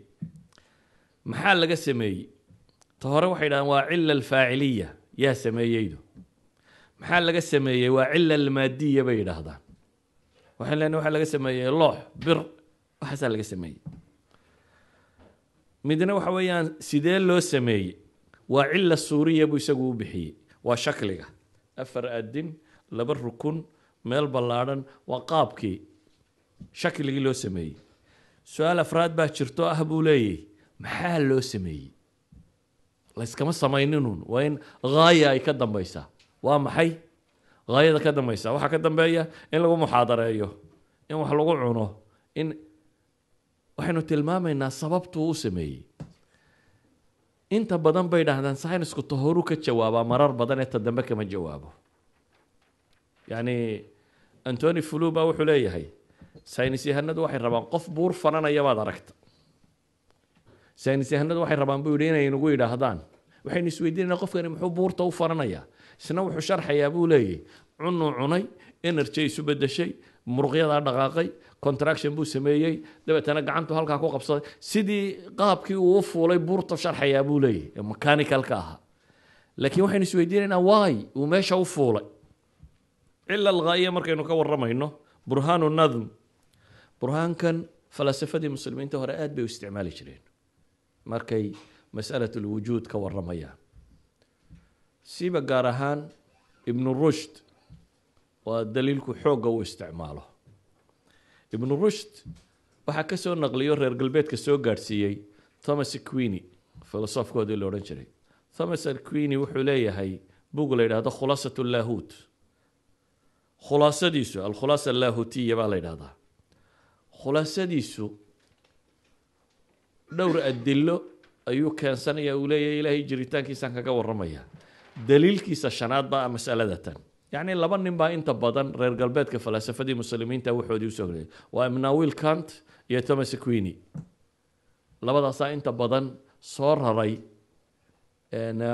maxaa laga sameeyey ta hore waxay dhahdeen waa cila alfaaciliya yaa sameeyeydu maxaa laga sameeyey waa cila almaadiya bay yidhaahdaan waxay len waxaa laga sameeyey loox bir waxaasaa laga sameeyey midna waxa weeyaan sidee loo sameeyey waa cila suuriya buu isagu u bixiyey waa shakliga afar adin laba rukun meel ballaadhan waa qaabkii shakligii loo sameeyey su-aal afraad baa jirto ah buu leeyahy maxaa loo sameeyey layskama samayninun waa in haaya ay ka dambaysaa waa maxay haayada ka dambaysa waxaa ka dambeeya in lagu muxaadareeyo in wax lagu cuno in waxaynu tilmaamaynaa sababtuu u sameeyey inta badan bay dhahdaan saynisku tahoru ka jawaabaa marar badan ee tadambe kama jawaabo yacni antony fluba wuxuu leeyahay saynis yahanadu waxay rabaan qof buur fananaya baad aragta saynis yahanadu waxay rabaan buu yidhi inay inagu yidhaahdaan waxaynu isweydiinayna qofkani muxuu buurta u faranayaa isna wuxuu sharxayaa buu leeyahy cunuu cunay energy isu bedeshay muruqyadaa dhaqaaqay contraction buu sameeyey dabeetana gacantu halkaa ku qabsaday sidii qaabkii uu u fuulay buurta sharxayaa buu leeyahy mechanicalka ahaa laakiin waxaynu isweydiinaynaa waay uu meesha u fuulay cila alghaa'iya markaynu ka warramayno burhaanu nadm burhaankan falaasafadii muslimiinta hore aad bay u isticmaali jireen markay masalat اlwujuud ka waramayaan siba gaar ahaan ibn rushd waa daliilku xoogga uu isticmaalo ibn rushd waxaa ka soo naqliyo reer galbeedka soo gaadhsiiyey thomas quini filosoofkoodii la odhan jiray thomas quini wuxuu leeyahay bug la yidhahdo khulaasat laahut khulaasadiisu alkhulaasa allaahutiya baa la yidhahdaa khulaasadiisu dhowr adilo ayuu keensanaya uu leeyahy ilaahay jiritaankiisaan kaga waramaya daliilkiisa shanaad baa a masaladatan yacni laba nin baa inta badan reer galbeedka falaasafadii muslimiinta waxoodii usoo horeyay waa imnawil cant iyo thomas queeny labadaasaa inta badan soo raray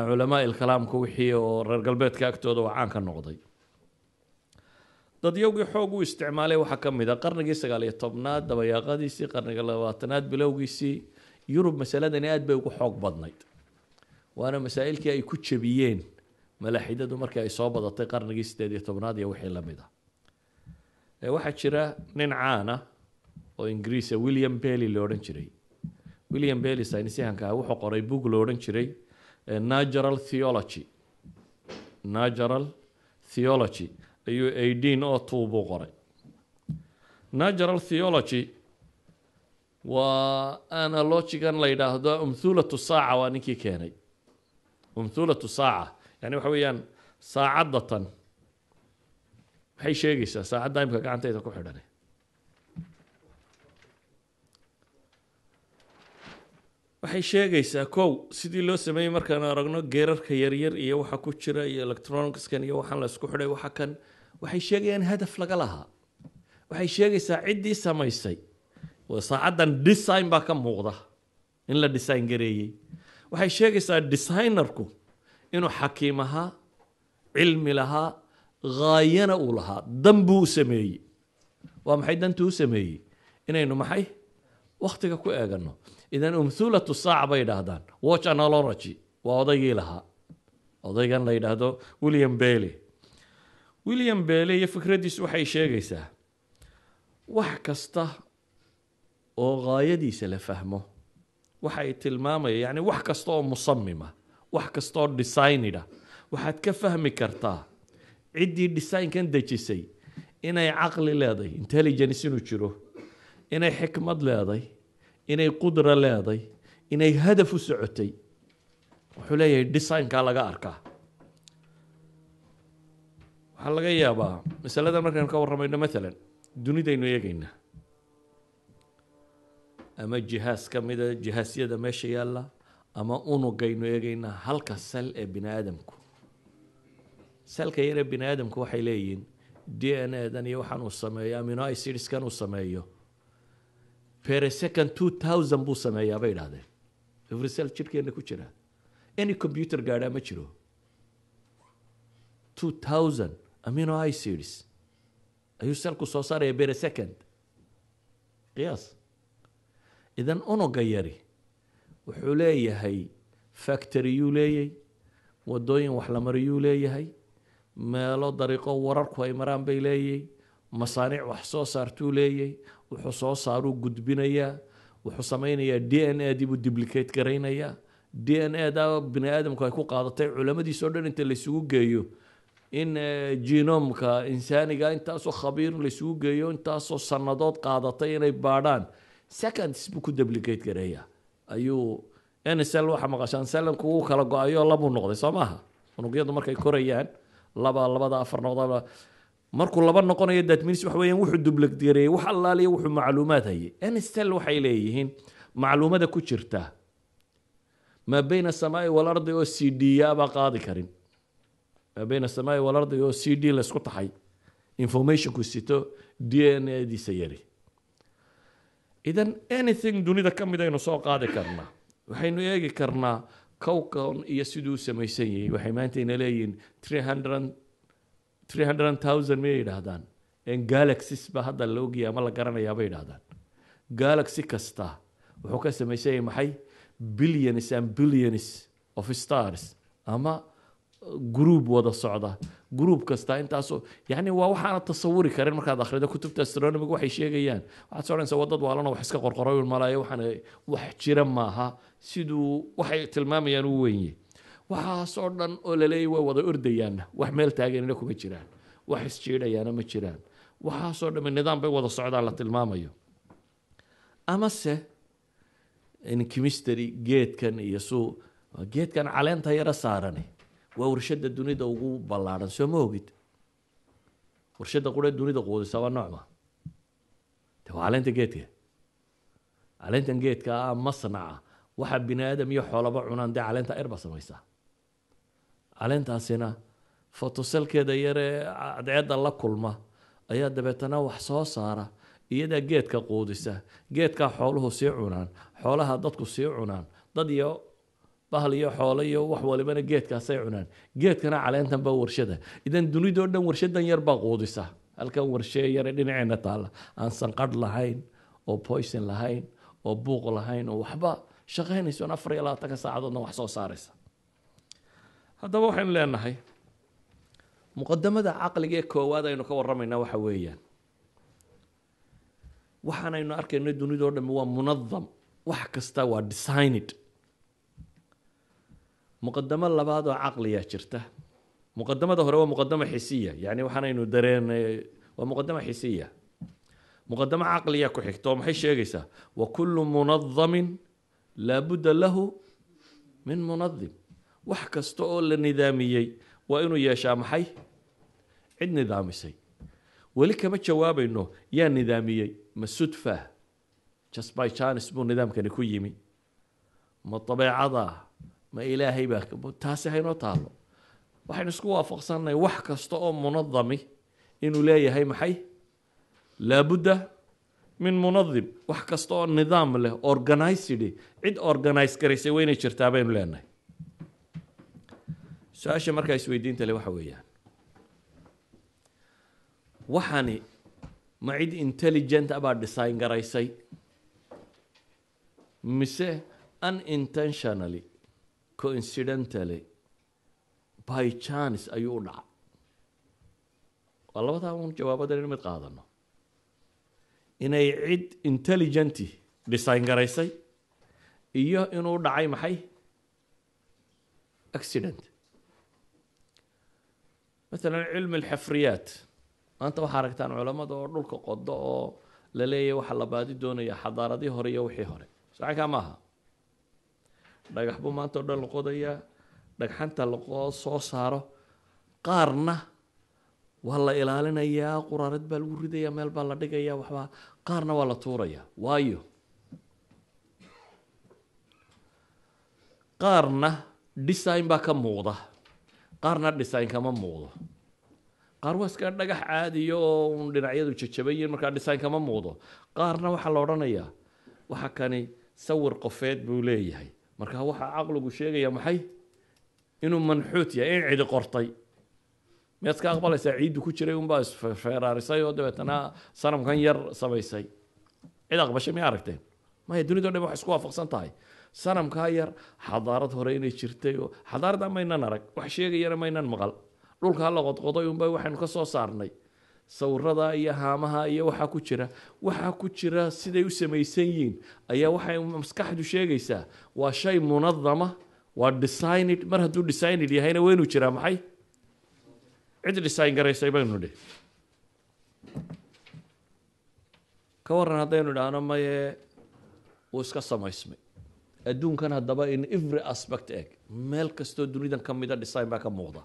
culamaai kalaamka wixii oo reer galbeedka agtooda oo caan noqday dadyowgii xoog u isticmaalay waxaa ka mid a ah qarnigii sagaaliyo tobnaad dabayaaqadiisii qarniga labaatanaad bilowgiisii yurub masaladani aada bay ugu xoog badnayd waana masaa'ilkii ay ku jebiyeen malaaxidadu markii ay soo badatay qarnigii sideed iyo tobnaad iyo wixii lamid ah waxaa jira nin caana ah oo ingiriisa william belly la odhan jiray william belly saynisyahanka ah wuxuu qoray bug la odhan jiray natural theology natural theology ayuu eighteen oo two buu qoray natural theology waa analogigan la yidhaahdo umhulat saaca waa ninkii keenay umthulatu saaca yani waxa weeyaan saacadda tan sheegaysaa saacadda imika gacantayda ku xidhan waxay sheegaysaa kow sidii loo sameeyey markaan aragno geerarka yaryar iyo waxa ku jira iyo electronicskan iyo waxaan la isku xidhay waxa kan waxay sheegayaan hadaf laga lahaa waxay sheegaysaa ciddii samaysay saacaddan design baa ka muuqda in la design gareeyey waxay sheegaysaa designerku inuu xakiim ahaa cilmi lahaa haayana uu lahaa dan buu u sameeyey waa maxay dantu u sameeyey inaynu maxay waktiga ku eegano idan umhulatu saaca bay idhaahdaan watch analology waa odaygii lahaa odaygan la yidhaahdo william bailey william bailey iyo fikraddiisu waxay sheegaysaa wax kasta oo haayadiisa la fahmo waxay tilmaamaya yani wax kasta oo musamima wax kastaoo oo waxaad ka fahmi kartaa ciddii designkan dejisay inay caqli leeday intelligence inuu jiro inay xikmad leeday inay qudra leeday inay hadaf u socotay wuxuu leeyahay designkaa laga arkaa waxaa laga yaabaa masalada markaynu ka warramayno maalan dunidaynu eegaynaa ama jihaas ka mida ah, jihaasyada meesha yaalla ama unugaynu eegaynaa halka sel ee bini aadamku selka yaree bini aadamku waxay leeyihiin d n a dan iyo waxaan uu sameeyo aminoicidiskan uu sameeyo peresecond two thousand buu sameeyaa bay idhahdeen every sel ku jira any computer gaadhaa ma jiro two thousand aminoicidis ayuu selku soo saaraya peresecond qiyaas idan unuga yari wuxuu leeyahay factory yuu leeyay wadooyin wax la mariyuu leeyahay meelo dariiqo wararku ay maraan bay leeyay masaanic wax soo saartuu leeyay wuxuu soo saaruu gudbinayaa wuxuu samaynayaa d n a dibuu duplicate garaynayaa d n a da bini aadamku ay ku qaadatay culamadiis oo dhan inta laysugu geeyo in eh, genomka insaaniga intaasoo khabiir laysugu geeyo intaasoo sannadood qaadatay inay baadhaan seconds buu ku duplicate gareeyaa ayuu nsl waxaa maqashaan salanku wuu kala go-ayo labuu noqday soo unugyadu markay korayaan laba labada afar noqda markuu laba noqonayo datmins waxa weyaan wuxuu duplicate gareeyey wax allaaliya wuxuu macluumaad hayay nsl waxay leeyihiin macluumada ku jirta maa bayna asamaai waalardi oo c d yaabaa qaadi karin maa bayna asamaai waalardi oo c d laysku taxay informationku sito d n a diisa yari idan anything dunida ka mid aynu soo qaadi karnaa waxaynu eegi karnaa cowcon iyo siduu samaysan yahay waxay maanta ina leeyihiin tree hundred thousand miyay yidhaahdaan galaxies ba hadda la ogyahay ama la garanayaaba yidhaahdaan galaxy kasta wuxuu ka samaysan yahay maxay billions and billions of stars ama gruub wada socda gruub kasta intaasoo yani waa waxaana tasawuri karin markaad akhrido kutubta astronomiga waxay sheegayaan waxaad soodhanaysaa wadad waalan wax iska qorqoroy malaayo waxaan wax jira maaha siduu waxay tilmaamayaan u wenye waxaasoo dhan oo laleeyay way wada ordayaanna wax meel taaganina kuma jiraan wax isjiidhayaana ma jiraan waxaasoo dhamme nidaam bay wada socdaan la tilmaamayo amase chemistry geedkan iyo suu geedkan caleenta yara saarani waa warshada dunida ugu ballaaran soo ma ogid warshada qure dunida quudisa waa noocma de waa caleenta geedka caleentan geedka ama ah, masnaca waxaa bini aadam iyo xoolaba cunaan dee caleenta erbaa samaysaa caleentaasina fotoselkeeda yaree cadceedda la kulma ayaa dabeetana wax soo saara iyadaa geedka quudisa geedkaa xooluhu sii cunaan xoolaha dadku sii cunaan dad iyo bahal iyo xoolo iyo wax walibana geedkaasay cunaan geedkana caleentan baa warshada idan dunidoo dhan warshadan yar baa quudisa halkan warshee yare dhinaceena taalla aan sanqadh lahayn oo boyson lahayn oo buuq lahayn oo waxba shaqaynaysoon afar iyo labaatanka saacadoodna wax soo saaraysa haddaba waxaynu leenahay muqadamada caqliga ee koowaad aynu ka waramaynaa waxa weeyaan waxaan aynu arkayno dunidoo dhami waa munadam wax kasta waa designed muqadamo labaad oo caqliya jirta muqadamada hore waa muqadamo xisiya yani waxaanaynu dareennay waa muqadamo xisiya muqadamo caqliya ku xigta oo maxay sheegaysaa wa kullu munadamin laabudda lahu min munadim wax kasta oo la nidaamiyey waa inuu yeeshaa maxay cid nidaamisay weli kama jawaabayno yaa nidaamiyey ma sudfa just by chance buu nidaamkani ku yimi ma dabeecadaa ma ilaahay baa taasi haynoo taalo waxaynu isku waafaqsannahay wax kasta oo munadami inuu leeyahay maxay laabudda min munadim wax kasta oo nidaam leh organicity cid organize garaysay waynay inay jirtaa baynu leenahay su-aasha markaa isweydiinta leh waxa weeyaan waxani ma cid intelligent abaa design garaysay mise unintentionally coincidentally by chance ayuu u dhacay waa labadaa un jawaabadan in mid qaadano inay cid intelligenti design garaysay iyo inuu dhacay maxay accident maalan cilmi alxafriyaat maanta waxaa aragtaan culamada oo dhulka qodo oo la leeyahy waxaa la baadi doonaya xadaaradii hore iyo wixii hore saaka maaha dhagax buu maanta o dhan la qodayaa dhagxanta la soo saaro qaarna waa la ilaalinayaa quraarad baa lagu ridayaa meel baa la dhigayaa waxbaa qaarna waa la tuurayaa waayo qaarna design baa ka muuqda qaarna design kama muuqdo qaar waa iska dhagax caadiyo oo un dhinacyadu jajabayiin markaa design kama muuqdo qaarna waxaa la odhanayaa waxa kani sawir qofeed buu leeyahay marka waxaa caqligu sheegaya maxay inuu manxuut yahay in cidi qortay miyaad ka aqbalaysaa ciiddu ku jiray unbaa isfeeraarisay oo dabeetana sanamkan yar samaysay cid aqbashay miya aragteen maya dunidao dhan wax isku waafaqsan tahay sanamkaa yar xadaarad hore inay jirtay oo xadaarada maynan arag wax sheegayana maynan maqal dhulkaa la qodqoday unbaa waxaynu ka soo saarnay sawirada iyo haamaha iyo waxaa ku jira waxaa ku jira siday u samaysan yihiin ayaa waxay maskaxdu sheegaysaa waa shay munadama waa designed mar hadduu designed yahayna weynu jiraa maxay cid design garaysay baynu nidhi ka warran haddaynu idhaahno maye uu iska samaysmay adduunkan haddaba in every aspect eg meel kastoo dunidan ka mida design baa ka muuqda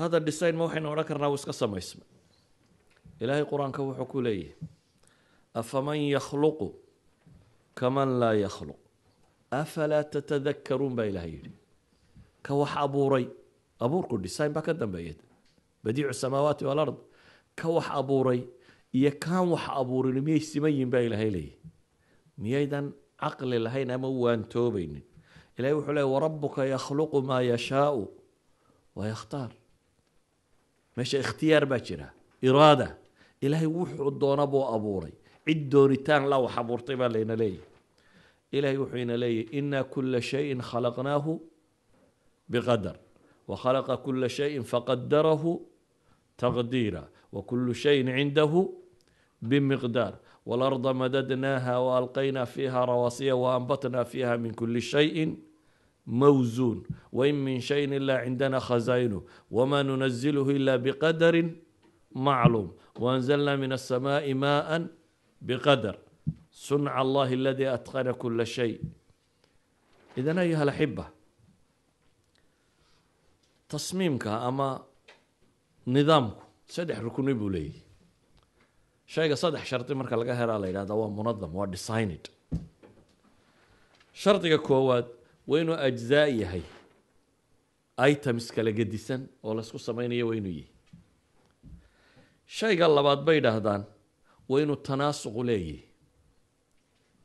hada design ma waxaynu odhan karnaa uu iska samaysmay ilaahay qur-aanka wuxuu ku leeyahay afaman yakhluqu kaman laa yakhluq afalaa tatadakaruun baa ilahay yidhi ka wax abuuray abuurku design baa ka dambeeya badiicu samaawaati walard ka wax abuuray iyo kaan wax abuurin miyay siman yihin baa ilaahay leeyahy miyaydan caqli lahayn ama waantoobaynin ilahay wuxuu leeyahy warabuka yakhluqu maa yashaau wayakhtaar meesha ikhtiyaar baa jira iraada ilaahay wuxuu doona buu abuuray cid doonitaan la wax abuurtay baa layna leeyahy ilahay wuxuu ina leeyahy ina kula shayin khalaqnaahu biqadar wakhalaqa kula shayin faqadarahu taqdiira wakulu shayin cindahu bimiqdaar waalarda madadnaaha waalqaynaa fiiha rawaasiya waanbatnaa fiiha min kuli shayin mwزun win min شhayءi ilaa cindana khasaainu wma nunazilhu ila bqadri macluum wanzlna min الsmaaءi maءa bqadr sunca allahi اladii atqana kula shay idan ayuha laxiba tasmiimka ama nidaamku saddex rukni buu leeyahy shayga saddex shardi marka laga helaa la yidhahdaa waa munadam waa designed shardiga koowaad waa inuu ajzaa yahay items kala gedisan oo laysku samaynayo waa inuu yihi shayga labaad bay dhaahdaan waa inuu tanaasuqu leeyahy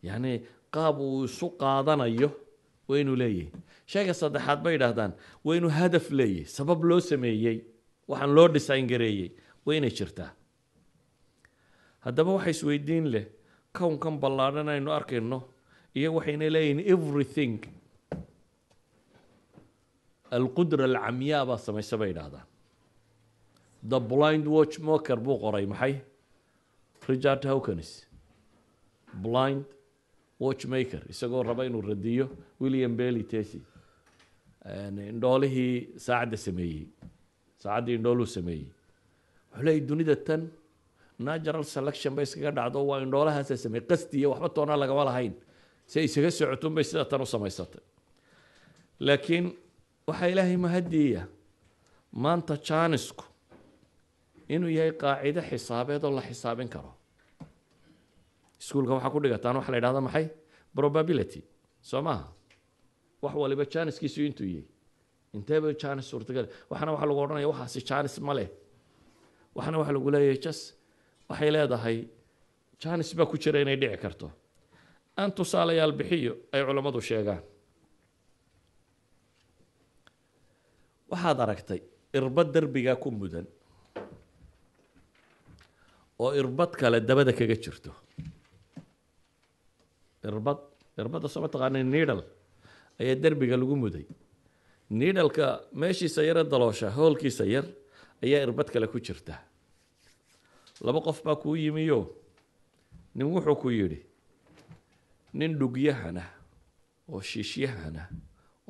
yacni qaab uu isu qaadanayo waa inuu leeyahy shayga saddexaad bay dhaahdaan waa inuu hadaf leeyahy sabab loo sameeyey waxaan loo design gareeyey waa inay jirtaa haddaba waxa isweydiin leh kownkan ballaadhan aynu arkayno iyo waxayna leeyihiin everything alqudra alcamyaa baa samaysa bay yidhaahdaan the blind watch moker buu qoray maxay richard hawkins blind watchmaker isagoo raba inuu radiyo william belly tesi indhoolihii saacadda sameeyey saacaddii indhooluu sameeyey wuxuu leeyay dunida tan natural selection ba iskaga dhacdo waa indhoolahaasa sameeyey qasdiiyo waxba toona lagama lahayn si ay isaga socotuun bay sida tan u samaysatay laakiin waxaa ilaahay mahadiiya maanta jaanisku inuu yahay qaacido xisaabeed oo la xisaabin karo iskuulka waxaa ku dhigataan waxa la ydhahda maxay probability soo maaha wax waliba janiskiisu intuu yahy inteeba janis suurtagal waxaana waxaa lagu odhanaya waxaasi janis ma leh waxaana waxaa lagu leeyahay jas waxay leedahay janis baa ku jira inay dhici karto aan tusaalayaal bixiyo ay culammadu sheegaan waxaad aragtay irbad derbigaa ku mudan oo irbad kale dabada kaga jirto irbad irbadda soo ma taqaana ayaa derbiga lagu muday niidhalka meeshiisa yare daloosha hoolkiisa yar ayaa irbad kale ku jirta laba qof baa kuu yimiyo nin wuxuu ku yidhi nin dhugyahana oo shiishyahana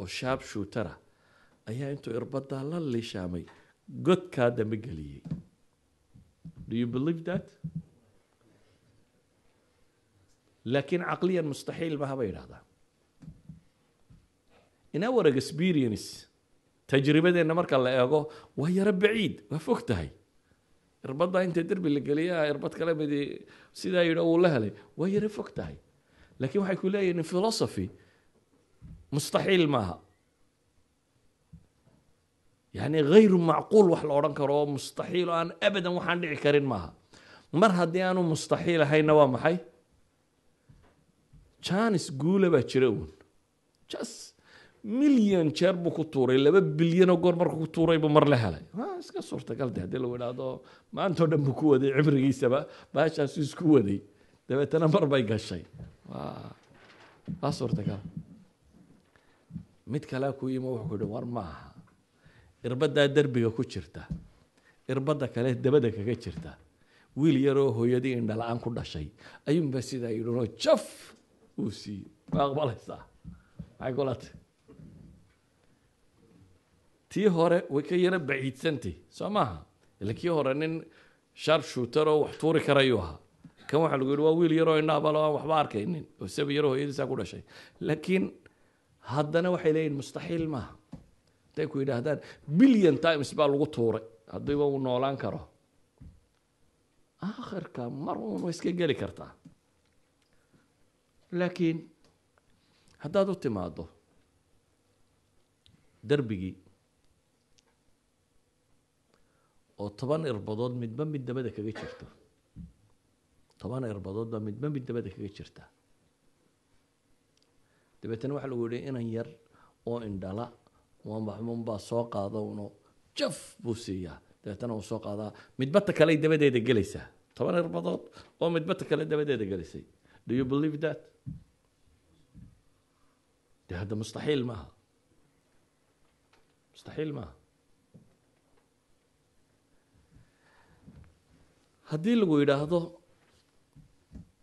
oo shaab shuutara ayaa intuu irbadaa la lishaamay godkaa dambe geliyey do you believe that laakiin caqliyan mustaxiil maha bay idhahdaa in our experience tajribadeenna marka la eego waa yaro baciid waa fog tahay irbaddaa inta derbi la geliya irbad kale midi sidaa yidho uu la helay waa yara fog tahay laakiin waxay ku leeyihin philosophy mustaxiil maaha yani hayru macquul wax la odhan karo oo mustaxiil oo aan abadan waxaan dhici karin maaha mar haddii aanu mustaxiil ahayna waa maxay janis guula baa jira un jus milyan jeer buu ku tuuray laba bilyanoo goor markuu ku tuuraybuu mar la helay iska suurtagal de haddii lagu idhaahdo maantao dhan buu ku waday cimrigiisaba baashaasu isku waday dabeetana mar bay gashay waa suurtagal mid kalea ku yimo wuxuu ku yihi war maaha irbadaa derbiga ku jirta irbada kale dabada kaga jirta wiil yaroo hooyadii indhala-aan ku dhashay ayuunba sidaa yidhanoo jaf uu siiyey ma aqbalaysaa maxay kulata tii hore way ka yara baciidsantay soo maaha ila kii hore nin shar shuutar oo wax tuuri karayuu ahaa kan waxaa lagu yihi waa wiil yaroo indhaabalo aan waxba arkaynin oo saba yaroo hooyadiisaa ku dhashay laakiin haddana waxay leeyihin mustaxiil maaha haday ku yidhaahdaan billion times baa lagu tuuray haddiiba uu noolaan karo akhirka mar uun way iska geli kartaa laakiin haddaad u timaado derbigii oo toban irbadood midba mid dabada kaga jirto toban irbadood baa midba mid dabada kaga jirta dabeetana waxaa lagu yihi inan yar oo indhala uunbaa soo qaada uno jaf buu siiyaa dabeetana uu soo qaadaa midbata kale dabadeeda gelaysaa toban irbadood oo midbata kale dabadeeda gelaysay do you believe that de hadda mustaxiil maaha mustaxiil maaha haddii lagu yidhaahdo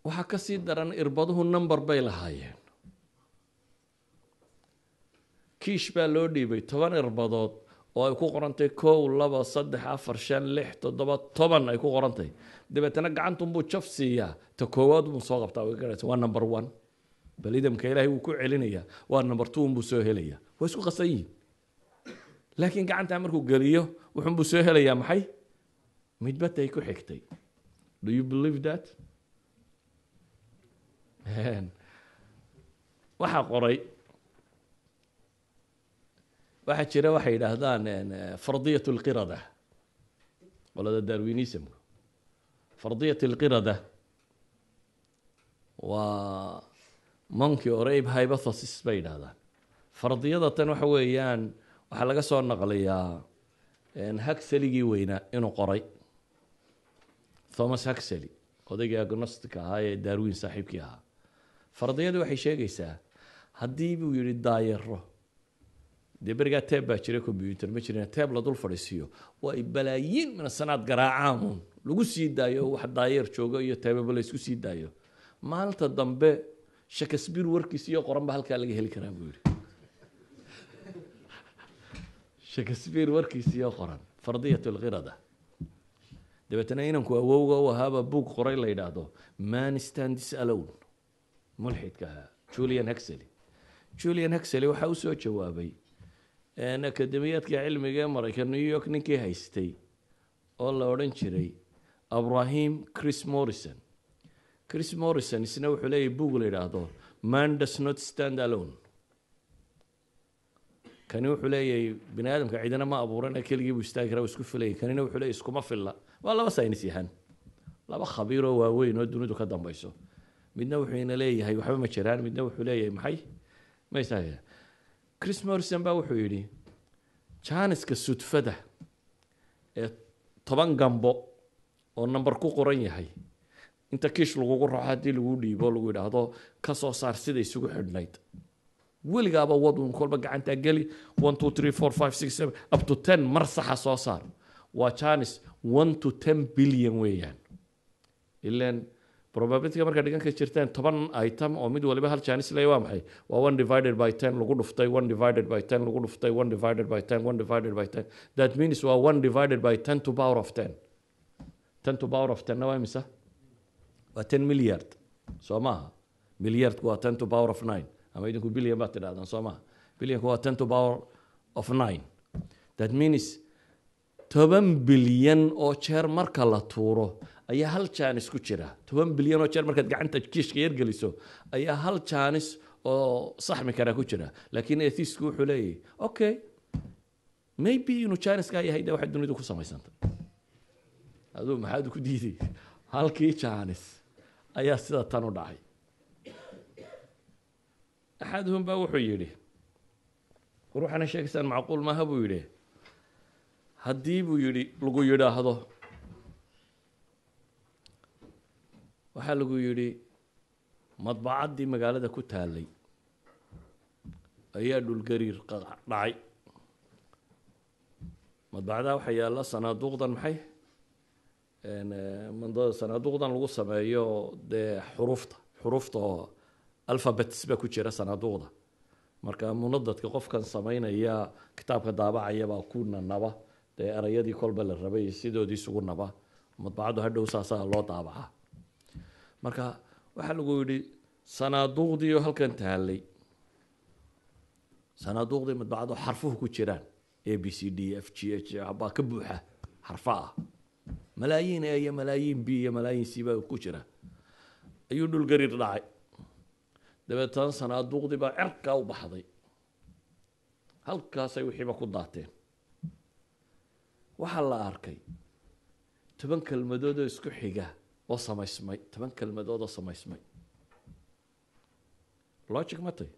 waxaa kasii daran irbaduhu number bay lahaayeen kiish baa loo dhiibay toban irbadood oo ay ku qorantay kow laba saddex afar shan lix toddoba toban ay ku qorantay dabeetana gacantunbuu jaf siiyaa ta koowaad buu soo qabtaa way garaysa waa number one bal idamka ilaahay wuu ku celinayaa waa number two unbuu soo helaya waa isku qasan yihin laakiin gacantaa markuu geliyo wuxuunbuu soo helayaa maxay midbatay ku xigtay do you believe that waxaa qoray waxaa jira waxay yidhaahdaan fardiyat lqirada qolada darwinismka fardiyat lqirada waa monkey orabe hypothesis bay yidhaahdaan fardiyadatan waxa weeyaan waxaa laga soo naqliyaa hagseligii weynaa inuu qoray thomas hagseli odaygii agnostica ahaa ee darwin saaxiibkii ahaa fardiyadu waxay sheegaysaa haddii buu yihi daayaro dee berigaa teeb baa jira combyuter ma jirin teeb la dul fadhiisiiyo waa ay balaayiin minasanaad garaacaanuun lagu sii daayo wax daayeer joogo iyo teebaba laysku sii daayo maalinta dambe shakasbiir warkiis iyo qoranba halkaa laga heli karaa buu yidhi shakasbiir warkiis iyo qoran fardiyat lkhirada dabeetana inanku awowga u ahaaba buug qoray la yidhaahdo manstandis alone mulxidka ahaa julian hexely julian hexely waxaa usoo jawaabay akademiyaadka cilmiga ee maraykan new york ninkii haystay oo la odhan jiray abrahim chris morrison chris morrison isna wuxuu leeyahy bug la yidhaahdo man does not stand alone kani wuxuu leeyahay bani aadamka ciidana ma abuurana keligii buu istaagi kara isku filaya kanina wuxuu leeyay iskuma filla waa laba saynis yahan laba khabiiroo waaweyn oo dunidu ka dambayso midna wuxuu ina leeyahay waxba ma jiraan midna wuxuu leeyahay maxay ma chris morrison baa wuxuu yidhi janiska sudfada ee toban gambo oo number ku qoran yahay inta kiish lagugu raxo haddii lagu dhiibo lagu yidhaahdo ka soo saar sida isugu xidhnayd weligaaba wadun kolba gacantaa geli one two three four five six seven up to ten mar saxa soo saar waa janis one to ten billion weeyaan ilan robabitka markaa dhiganka jirteen toban item oo mid waliba hal janis le waa maxay waa one divided by ten lagu dhuftay one divided by ten lagu dhuftay one divided by ten one divided by ten that means waa one divided by ten to power of ten ten to power of ten waa imisa waa ten milliard soo maaha milliardku waa ten to power of nine ama idinku billion baad tidhahdaan soo maaha billionku waa ten to power of nine that means toban bilyan oo jeer marka la tuuro ayaa hal jaanis ku jira toban bilyanoo jeer markaad gacanta jiishka yargeliso ayaa hal jaanis oo saxmi kara ku jira laakiin ethistku wuxuu leeyahy okay maybe inuu jaaniskaa yahay de waxay dunidu ku samaysantay aduu maxaad ku diiday halkii jaanis ayaa sida tan u dhacay axaduhum baa wuxuu yidhi war waxaana macquul maaha buu yidhi haddii buu yidhi lagu yidhaahdo waxaa lagu yidhi madbacaddii magaalada ku taallay ayaa dhulgariir dhacay madbacdaha waxaa yaalla sanaaduuqdan maxay eh, sanaaduuqdan lagu sameeyo dee xuruufta xuruufta oo alphabets baa ku jira sanaaduuqda marka munadadka qofkan samaynaya kitaabka daabacaya baa ku nanaba dee erayadii kolba la rabay sidoodii isugu naba madbacaddu hadhow saasaa loo daabaca marka waxaa lagu yidhi sanaaduuqdiioo halkan taallay sanaaduuqdii madbacadoo xarfuhu ku jiraan a b c d f g h baa ka buuxa xarfa ah malaayiin a iyo malaayiin b iyo malaayiin c baa ku jira ayuu dhulgariir dhacay dabeetana sanaaduuqdii baa cerkaa u baxday halkaasay wixiiba ku daateen waxaa la arkay toban kelmadoodoo isku xiga oo samaysmay toban kelmadood oo samaysmay logic ma tahi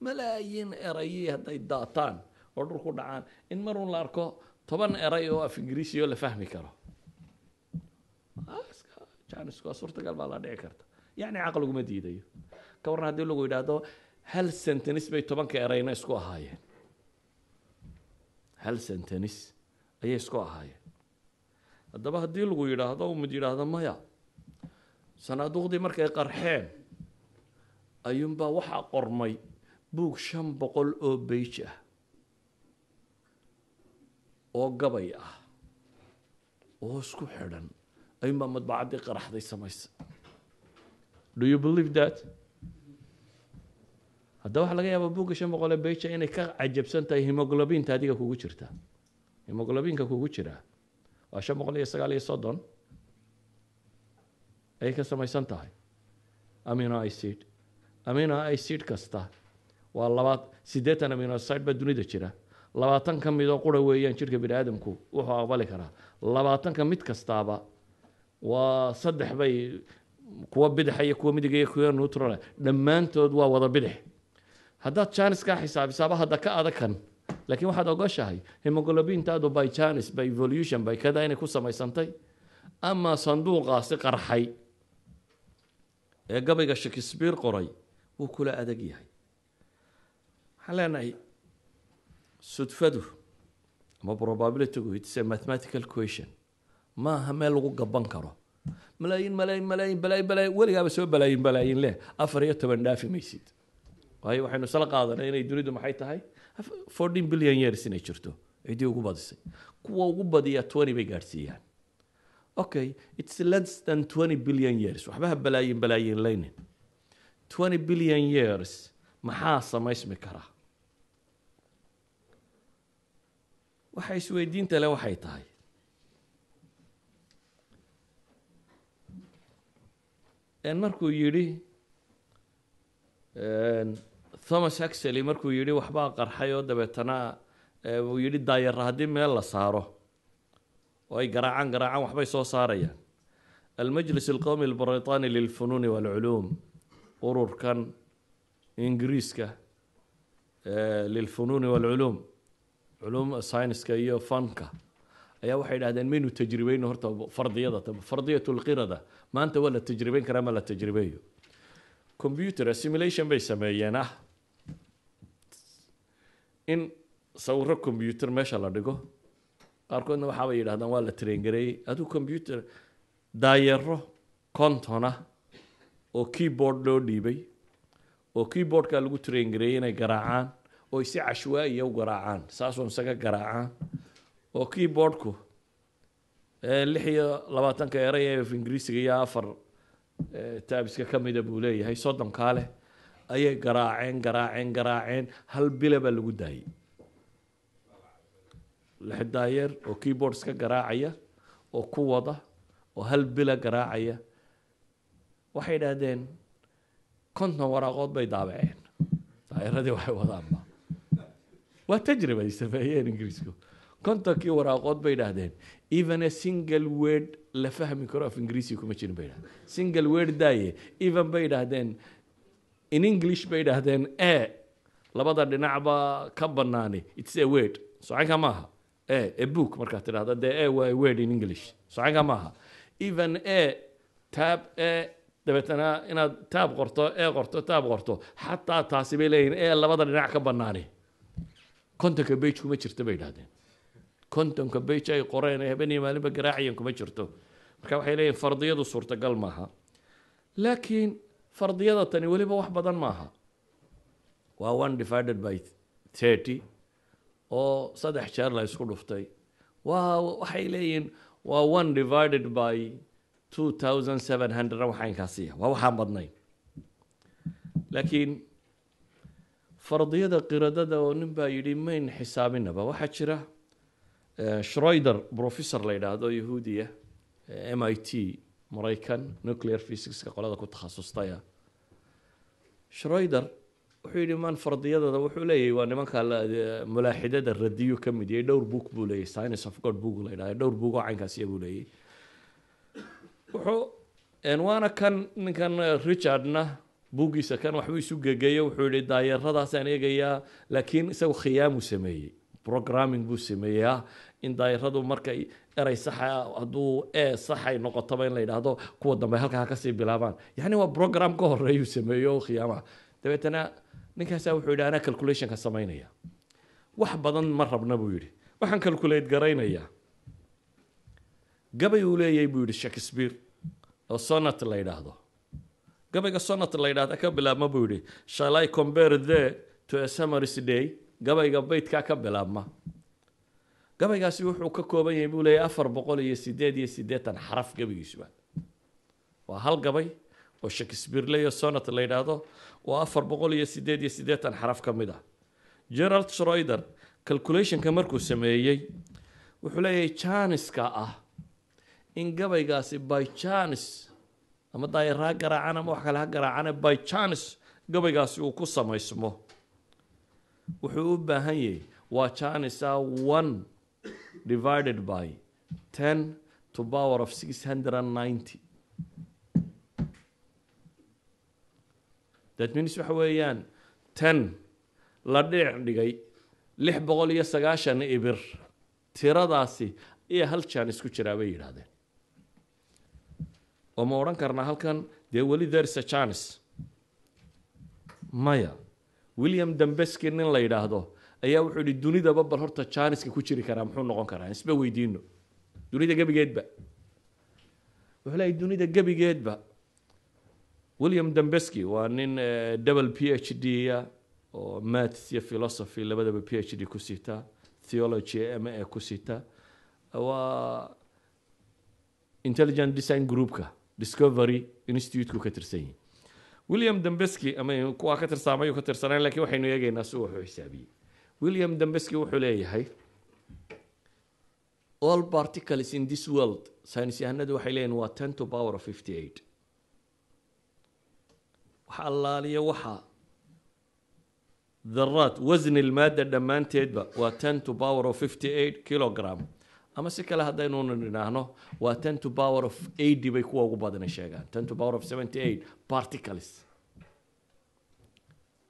malaayiin erayii hadday daataan oo dhul ku dhacaan in maruun la arko toban eray oo af ingiriisiyo la fahmi karo janisku ah, suurtagal baa la dhici karta yacni caqliguma diidayo ka warran haddii lagu yidhaahdo hal sentenis bay tobanka erayna isku ahaayeen hal sentenis ayay isku ahaayeen haddaba haddii lagu yidhaahdo umid yidhaahdo maya sanaaduuqdii markay qarxeen ayuunbaa waxaa qormay buug shan boqol oo beyj ah oo gabay ah oo isku xidhan ayuunbaa madbacaddii qaraxday samaysa do you believe that haddaba waxaa laga yaabaa buugga shan boqol ee beja ah inay ka cajabsan tahay himoglobinta adiga kugu jirta himoglobinka kugu jiraa waa shan boqol iyo sagaal iyo soddon ayay ka samaysan tahay amino icid amino icid kasta waa laba siddeetan aminocide baa dunida jira labaatan ka midoo qura weeyaan jirka bini aadamku wuxuu aqbali karaa labaatanka mid kastaaba waa saddex bay kuwa bidaxa iyo kuwa midig iyo kuwa neutral dhammaantood waa wada bidix haddaad jaaniska xisaabisaaba hadda ka adagkan laakiin waxaad ogoshahay hemogolobintaadu by chance by evolution by kada inay ku samaysantay ama sanduuqaasi qarxay ee gabayga shakespeare qoray wuu kula adag yahay waxaan leenahay sudfadu ama probabilitygu itse mathematical question maaha meel lagu gaban karo malaayiin malaayiin malaayiin balaayin balaayin weligaaba soo balaayin balaayin leh afar iyo toban dhaafi maysid waayo waxaynu isla qaadanay inay dunidu maxay tahay fourteen billion years inay jirto ciddii ugu badisay kuwa ugu badiya twenty bay gaadhsiiyaan okay its less than twenty billion years waxba ha balaayin balaayin leynin twenty billion years maxaa samaysmi karaa waxa isweydiinta leh waxay tahay markuu yidhi thomas axely markuu yihi waxbaa qarxay oo dabeetana eh, uu yihi daayara haddii meel la saaro oo ay garaacaan garaacaan waxbay soo saarayaan almajlis alqowmi albaritani lilfunuuni waalculuum ururkan ingiriiska eh, lilfunuuni waalculuum culuum synska iyo fanka ayaa waxay idhahdeen maynu tajribeyn horta fardiyada fardiyat lqirada maanta waa la tajribeyn karaa ma la tajribeeyo computer assimilation bay sameeyeen ah in sawiro combyuter meesha la dhigo qaarkoodna waxaabay yidhahdaan waa la traingareeyey aduu combyuter daayaro conton ah oo keyboard loo dhiibay oo keyboardka lagu traingareeyey inay garaacaan oo si cashwaaiya u garaacaan saasoo isaga garaacaan oo keyboardku eh, lix iyo labaatanka erey ee ingiriisiga iyo afar eh, taabiska ka mida buu leeyahay soddonkaa leh ayay garaaceen garaaceen garaaceen hal bila baa lagu daayay lix oo keyboardska garaacaya oo ku wada oo hal bila garaacaya waxay dhahdeen konton waraaqood bay daabaceen daayaradii waxay wadaanba waa tajriba ay sameeyeen ingiriisku kontonkii waraaqood bay idhaahdeen even a single word la fahmi karo af ingiriisi kuma jirin bay idhahdeen single word daaye even bay idhaahdeen in english bay idhaahdeen e labada dhinacba ka banaani its a word socanka maaha e a book markaad tidhahda dee e waa word in english socanka maaha even e taab e dabeetana inaad taab qorto e qorto taab qorto xataa taasi bay leeyihin e labada dhinac ka banaani kontonka bage kuma jirto bay idhahdeen kontonka bage ay qoreen ee habeen maalinba garaacayan kuma jirto marka waxay leeyihin fardiyadu suurtagal maaha laakiin fardiyada tani weliba wax badan maaha waa one divided by thirty oo saddex jeer la isku dhuftay waa waxay leeyihiin waa one divided by two thousand seven hundred waxaa inkaasiya waa waxaan badnayn laakiin fardiyada qiradada oo nin baa yidhi mayn xisaabinaba waxaa jira eh, shroider professor la yidhaahdo yahuudiya eh, m i t maraykan nuclear physicska qolada ku takhasustaya shroyder wuxuu yidhi man fardiyadooda wuxuu leeyahy waa nimanka mulaaxidada radiyu ka mid yahay dhowr book buu leeyahy science of god book la yidhaha dhowr book oo caynkaasiya buu leeyahy wuxuu waana kan ninkan richardna buuggiisa kan waxbuu isu gegeeyo wuxuu yidhi daayeeradaasaan eegayaa laakiin isagu khiyaamu sameeyey programming buu sameeyaa in daayeradu marka eray saxa hadduu e saxay noqotaba in la yidhaahdo kuwa dambe halkaa kasii bilaabaan yani waa program ka horeeyuu sameeyo khiyaamaha dabeetana ninkaasaa wuxuu yidhi anaa calculationka samaynaya wax badan ma rabna buu yidhi waxaan calculate garaynayaa gabay uu leeyay buu yidhi shakespeare oo sonat la yidhaahdo gabayga sonat la yidhahda ka bilaabma buu yidhi shall i compare the to a summers day gabayga baydkaa ka bilaabma gabaygaasi wuxuu ka kooban yahay buu leeyahy afar boqol iyo sideed iyo siddeetan xaraf gabaygiisuba waa hal gabay oo shakespearele iyo sonat la yidhaahdo oo afar boqol iyo sideed iyo sideetan xaraf ka mid ah gerald shroider calculationka markuu sameeyey wuxuu leeyahay janiska ah in gabaygaasi by janis ama daayara ha garaacaan ama wax kale ha garaacane by janis gabaygaasi uu ku samaysmo wuxuu u baahan yahay waa janisa one divided by 10 to power of 690 that means waxa weeyaan ten la dhiic dhigay lix boqol iyo sagaashan ibir tiradaasi ayaa hal jaan isku jiraa bay yidhaahdeen oo ma odhan karnaa halkan dee weli thersa janes maya william dambeski nin la yidhaahdo ayaa wuxuu ihi dunidaba bal horta jaaniska ku jiri karaa muxuu noqon karaa isba weydiino dunida gebigeedba wuxuu leeyay dunida gebigeedba william dambeski waa nin eh, double p h d a oo maths iyo philosophy labadaba p h d ku sita theology m a ku sita waa intelligent design groupka discovery instituteku ka tirsan yihin william dambeski ama kuwaa ka tirsaamayu ka tirsanaan lakiin waxaynu eegaynaa si wuxuu xisaabiyey william dambeski wuxuu leeyahay all particles in this world saynis yahanadu waxay leeyihin waa ten to power of fifty eight wax allaaliyo waxa daraad wasni ilmaada dhammaanteedba waa ten to power of fifty eight kilogram ama si kale haddaynu idhaahno waa ten to power of eighty bay kuwa ugu badana sheegaan ten to power of seventy eight particles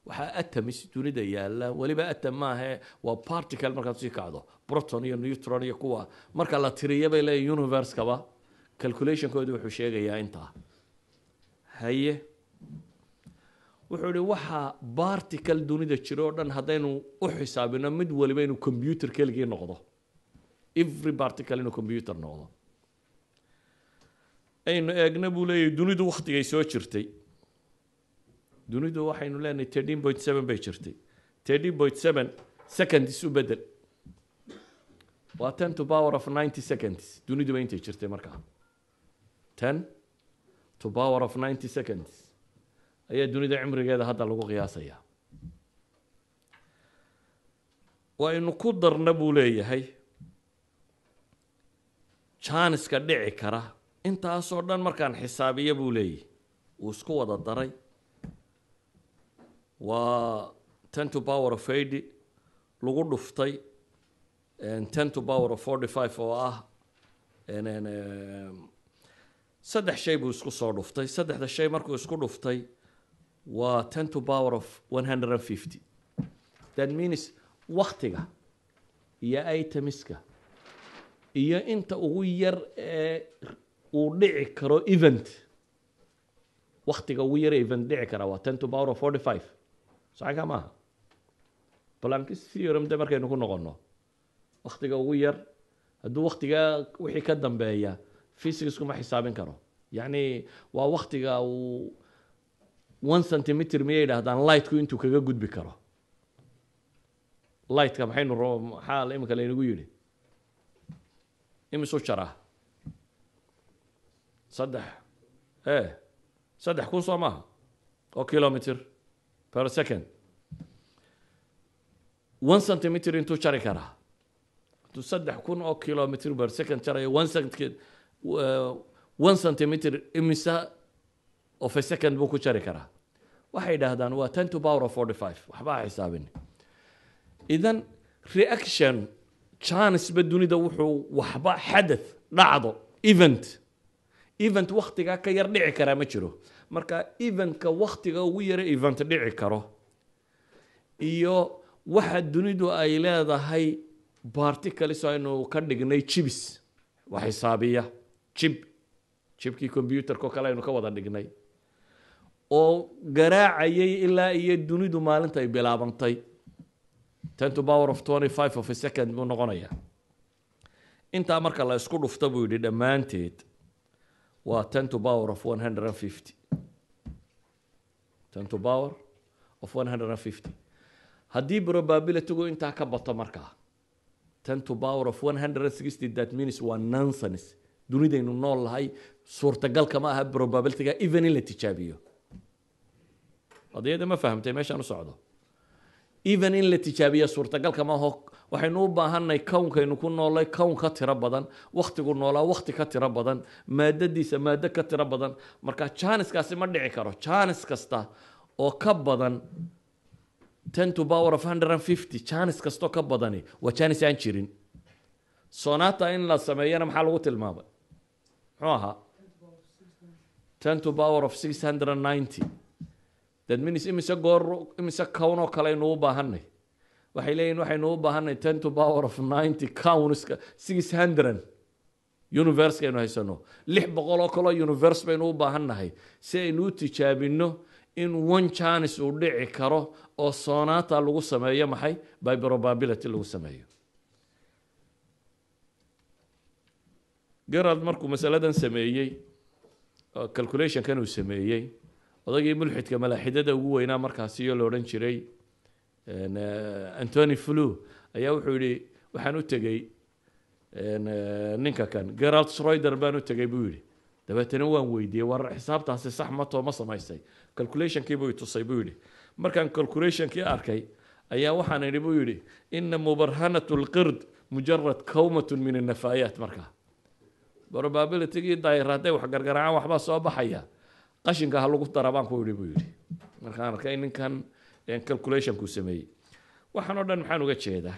waxaa atamis dunida yaala weliba atam maaha waa partical markaad sii kacdo proton iyo neutron iyo kuwa marka la tiriya bay leeyihin universekaba calculationkooda wuxuu sheegayaa intaa haye wuxuu ihi waxaa bartical dunida jira o dhan haddaynu u xisaabino mid waliba inuu computer keligii noqdo every bartical inuu computer noqdo aynu eegna buu leeyahy dunidu waktigay soo jirtay dunidu waxaynu leenahay thirteen point seven bay jirtay thirteen point seven seconds u bedel waa ten to power of ninety seconds duniduba intay jirtay markaa ten to power of ninety seconds ayaa dunida cimrigeeda hadda lagu qiyaasayaa waynu ku darna buu leeyahay janiska dhici kara intaasoo dhan markaan xisaabiya buu leeyahy uu isku wada daray waa ten to power of eighty lagu dhuftay ten to power of forty five oo ah um, saddex shay buu isku soo dhuftay saddexda shay markuu isku dhuftay waa ten to power of one hundred and fifty that means waktiga iyo itemiska iyo inta ugu yar ee uu dhici karo event waktiga ugu yar event dhici kara waa ten to power of forty five sacankaa maaha balankisyuramde markaynu ku noqono wakhtiga ugu yar hadduu wakhtigaa wixii ka dambeeya fysicsku ma xisaabin karo yacni waa wakhtiga uu one centimeter miyay idhaahdaan lightku intuu kaga gudbi karo lightka maxaynu maxaa iminka laynagu yidhi imisu jara saddex e saddex kun soo maaha oo kilomitr per second one centimeter intuu jari karaa intuu saddex kun oo kilometer per second jarayo one second uh, one centimeter imisa of a second buu ku jari karaa waxay idhaahdaan waa ten to power of forty five waxbaa xisaabin idan reaction chanceba dunida wuxuu waxba xadath dhacdo event event waktigaa ka yar dhici karaa ma jiro marka evenka waktiga ugu yara event dhici karo iyo waxa dunidu ay leedahay barticles aynu ka dhignay jibis waa xisaabiya jib jibkii combyuterkao kale aynu ka wada dhignay oo garaacayay ilaa iyo dunidu maalinta ay bilaabantay tentu power of twenty five of a second buu noqonayaa intaa marka la isku dhufta buu yidhi dhammaanteed waa tentu power of one hundred and fifty 10 to power of 150 haddii probabilitygu intaa ka bato markaa 10 to power of 160 that means waa nonsense dunidaynu nool lahay suurtagalka ma aha probabilityga even in la tijaabiyo qadiyada ma fahamtay meeshaan u socdo even in la tijaabiyo suurtagalka ma aho waxaynu u baahanay kownkaynu ku noolay kown ka tiro badan wakhtigu noolaa wakhti ka tiro badan maadadiisa maado ka tiro badan marka janiskaasi ma dhici karo janis kasta oo ka badan ten to power of hundred and fifty janis kastoo ka badani waa janis aan jirin sonata in la sameeyana maxaa lagu tilmaamay muxuu ahaa ten to power of six hundred and ninety that means imise goor imise kown kale aynu u baahanay waxay leeyihin waxaynu u baahanay ten to power of ninety cownska six hundred universe kaynu haysano lix boqol oo kaloo universe baynu u baahannahay si aynu u tijaabino in one chance uu dhici karo oo soonata lagu sameeyo maxay by probability lagu sameeyo gerald markuu masaladan sameeyey calculationkan uu sameeyey odagii mulxidka malaaxidada ugu weynaa markaasi iyo la odhan jiray Eh, antony flu ayaa wuxuu yihi waxaan u tegey eh, ninka kan gerald sroider baan u tegay buu yihi dabeetana waan weydiiyey war xisaabtaasi sax matoo ma samaysay calculationkiibuu tusay buu yihi markaan calculationkii arkay ayaa waxaan idhi buu yihi ina mubarhanat lqird mujarad kawmat min anafaayaat markaa probabilitygii daayir hadday wax gargaraacaan waxbaa soo baxaya qashinka ha lagu dara baan ku idhi buu yihi markaan arkay ninkan calculationku sameeyey waxaan oo dhan maxaan uga jeedaa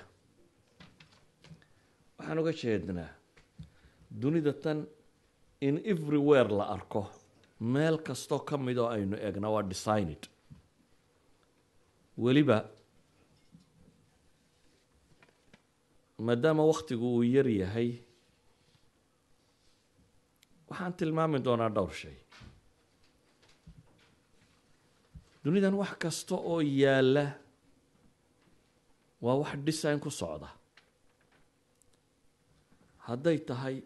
waxaan uga jeednaa dunida tan in everywhere la arko meel kastoo ka oo aynu egna waa designed weliba maadaama waktigu uu yar yahay waxaan tilmaami doonaa dhowr shay dunidan wax kasta oo yaala waa wax design ku socda hadday tahay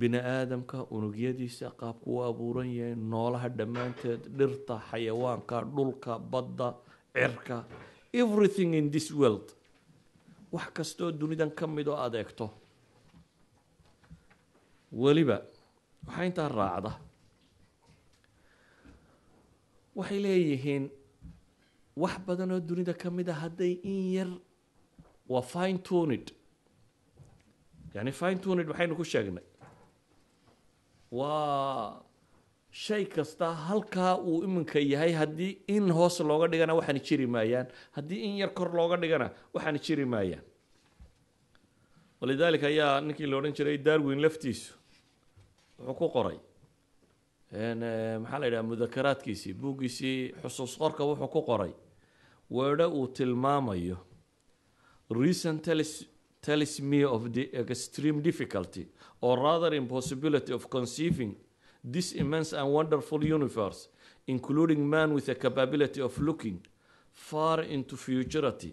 bini aadamka unugyadiisa qaabku u abuuran yahay noolaha dhammaanteed dhirta xayawaanka dhulka badda cirka everything in this world wax kastaoo dunidan ka mid oo adeegto weliba waxaa intaa raacda waxay leeyihiin wax badan oo dunida ka mid a ah hadday in yar waa fine tunid yani fine tunid waxaynu ku sheegnay waa shay kasta halkaa uu iminka yahay haddii in hoos looga dhigana waxaana jiri maayaan haddii in yar kor looga dhigana waxaana jiri maayaan walidaalika ayaa ninkii la odhan jiray darwin laftiisu wuxuu ku qoray Eh, maxaa la yidhaha mudakaraadkiisii buuggiisii xusuus qorka wuxuu ku qoray weedho uu tilmaamayo recent talisme of the extreme difficulty or rather impossibility of conceiving this immense and wonderful universe including man with a capability of looking far into futurity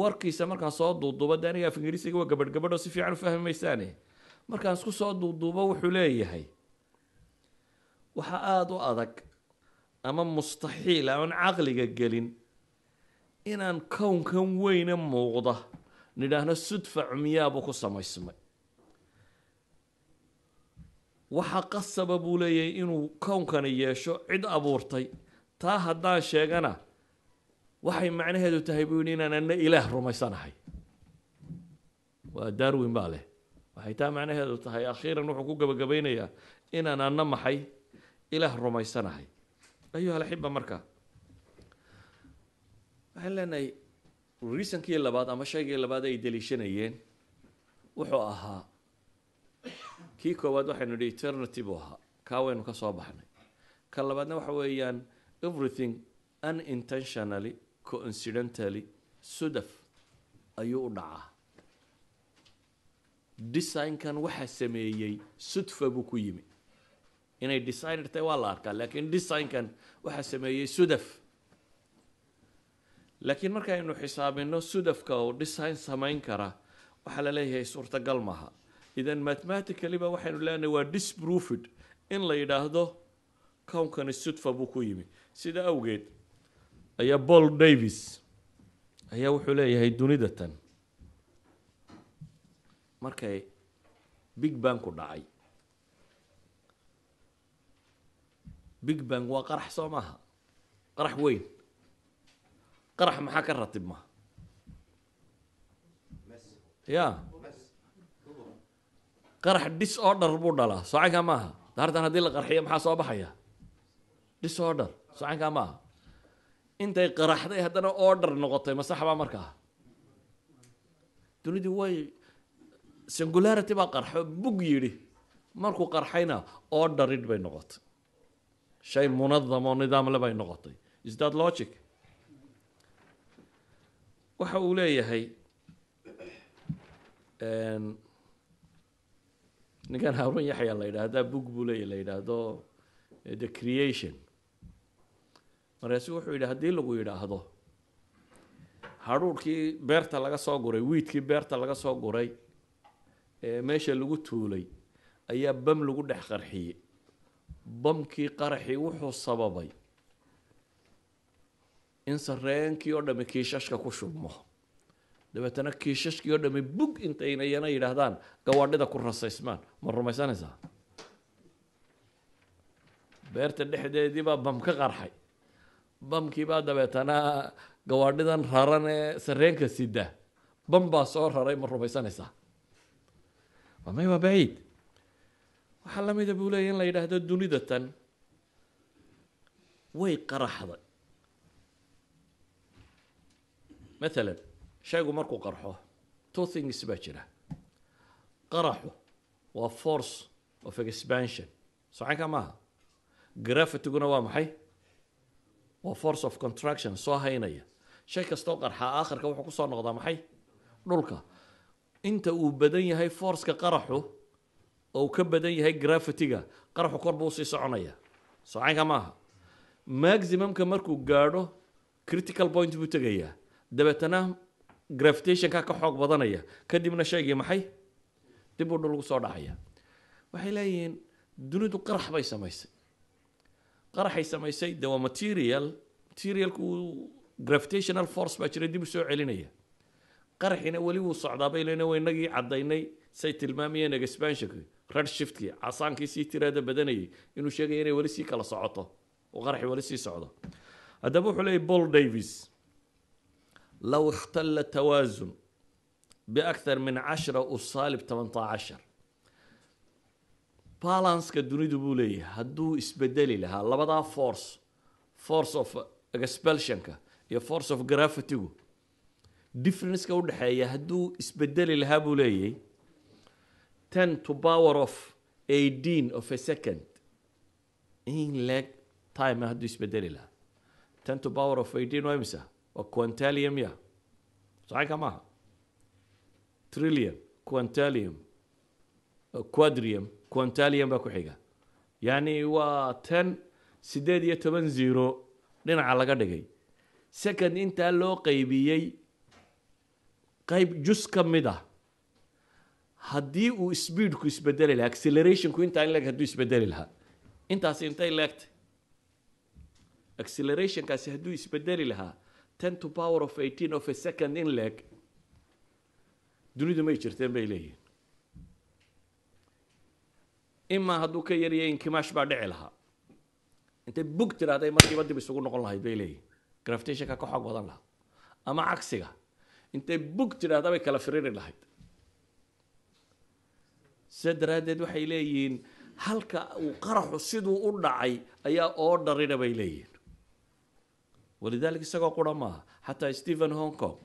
warkiisa markaan soo duuduuba de aniga af ingiriisiga waa gabadh gabadho si fiican u fahmi maysaane markaan isku soo duuduubo wuxuu leeyahay waxaa aada u adag ama mustaxiil aan caqliga gelin inaan kownkan weyne muuqda nidhaahno sudfacu miyaabuu ku samaysmay waxa qasaba buu leeyahay inuu kownkani yeesho cid abuurtay taa haddaan sheegana waxay macnaheedu tahay buu yidhi inaan anna ilaah rumaysanahay waa darwin baa leh waxay taa macnaheedu tahay akhiiran wuxuu ku gabagabaynayaa inaan anna maxay ilaah rumaysanahay ayuha alxiba marka waxaan leenahay riisankii labaad ama shaygii labaad ay deliishanayeen wuxuu ahaa kii koowaad waxaynu nihi eternity buu ahaa kaa waynu ka soo baxnay ka labaadna waxa weeyaan everything unintentionally coincidentally sudaf ayuu u dhacaa designkan waxaa sameeyey sudfa buu ku yimi inay designer tahay waa la arkaa laakiin designkan waxaa sameeyey sudaf laakiin markaaynu xisaabino sudafka oo design samayn kara waxaa la leeyahay suurtagal maha idan mathematicaliba waxaynu leenahay waa disproofed in la yidhaahdo kownkani sudfa buu ku yimi sida awgeed ayaa paul davis ayaa wuxuu leeyahay dunida tan markay big ku dhacay big bang waa qarax soo maaha qarax weyn qarax maxaa ka ratib maha ya qarax dis buu dhalaa socankaa maaha daartan haddii la qarxiyo maxaa soo baxaya dis order maaha intay qaraxday haddana order noqotay masaxbaa markaa ah. dunidii way singularity baa qarxo bug yidhi markuu qarxayna orderid bay noqotay shay munadam oo nidaamle bay noqotay is that logic waxa uu leeyahay ninkan haarun yaxya la yidhaha haddaa book buu leeyahy la yidhaahdo the creation markaasi wuxuu yidhi haddii lagu yidhaahdo hadhuurkii beerta laga soo guray wiidkii beerta laga soo guray ee meesha lagu tuulay ayaa bam lagu dhex qarxiyey bamkii qaraxii wuxuu sababay in sareenkii oo dhammi kiishashka ku shubmo dabeetana kiishashkii oo dhamme bug intayna yidhaahdaan gawaadhida ku rasaysmaan ma rumaysanaysaa beerta dhexdeedii baa bam ka qarxay bamkiibaa dabeetana gawaadhidan raran ee sareenka sida bam baa soo raray ma rumaysanaysaa waa may waa baciid waxaa lamida buu leeya in la yidhaahdo dunida tan way qaraxday maalan shaygu markuu qarxo two things baa jira qaraxu waa force of expansion socanka maaha grafitiguna waa maxay waa force of contraction soo haynaya shay kastoo qarxaa aakhirka wuxuu kusoo noqdaa maxay dhulka inta uu badan yahay forceka qaraxu oo uu ka badan yahay grafitiga qaraxu kor buu usii soconaya socaynka maaha maximumka markuu gaadho critical point buu tegayaa dabeetana gravitationka ka xoog badanaya kadibna shaygii maxay dib uu dhulgu soo dhacaya waxay leeyihiin dunidu qarax bay samaysay qaraxay samaysay de waa material materialku gravitational force baa jira dib u soo celinaya qaraxina weli wuu socdaa bay leyn waa inagii caddaynay say tilmaamayeen expansionki redshiftki casaankii sii tiraada badanayay inuu sheegay inay weli sii kala socoto oo qarxi weli sii socdo haddaba wuxuu leeyay paul davis low ikhtalla tawaasun biakthar min cashra usaalib tamantaa cashar balanska dunidu buu leeyahay hadduu isbedeli lahaa labadaa force force of expelsionka iyo force of grafitygu differenceka udhexeeya hadduu isbedeli lahaa buu leeyahay 10 to power of 18 of a second in leg time hadduu isbedeli lahaa ten to power of 18 waa imisa waa quantalium ya saxinka maaha trillion quantalium quadrium quantalium baa ku xiga yani waa ten siddeed iyo toban zero dhinaca laga dhigay second intaa loo qaybiyey qayb jus ka mid ah haddii uu speedku isbedeli lahaa accelerationku intaan leeg haduu isbedeli lahaa intaasi intay leegtay accelerationkaasi hadduu isbedeli lahaa ten to power of eighteen of a second in leeg dunidu may jirteen bay leeyihin imaa hadduu ka yaryahay inkimaash baa dhici lahaa intay bug tiraahday markiiba dib isugu noqon lahayd bay leeyihin gravitationka ka xoog badan lahaa ama cagsiga intay bug tidhaahda bay kala firiri lahayd sidaa daraaddeed waxay leeyihiin halka uu qaraxu siduu u dhacay ayaa oo dharina bay leeyihiin walidaalika isagoo qura maaha xataa stephen hong kong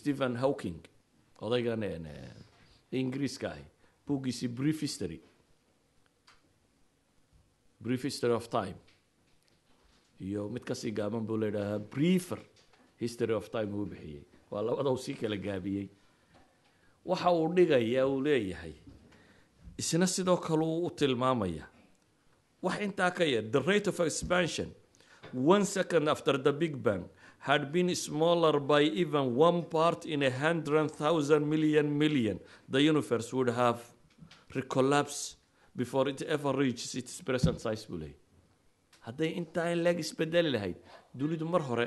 stephen hawking odaygan ingiriiska ah buuggiisii brief history brief history of time iyo mid kasii gaaban buu la yidhaahaa briefer history of time uu bixiyey waa labada uu sii kala gaabiyey waxa uu dhigaya uu leeyahay isna sidoo kale u tilmaamaya wax intaa ka yar the rate of expansion one second after the big bang had been smaller by even one part in a hundred thousand million million the universe would have recollapsed before it ever reaches its present size buu hadday intaa in leeg isbedeli lahayd dunidu mar hore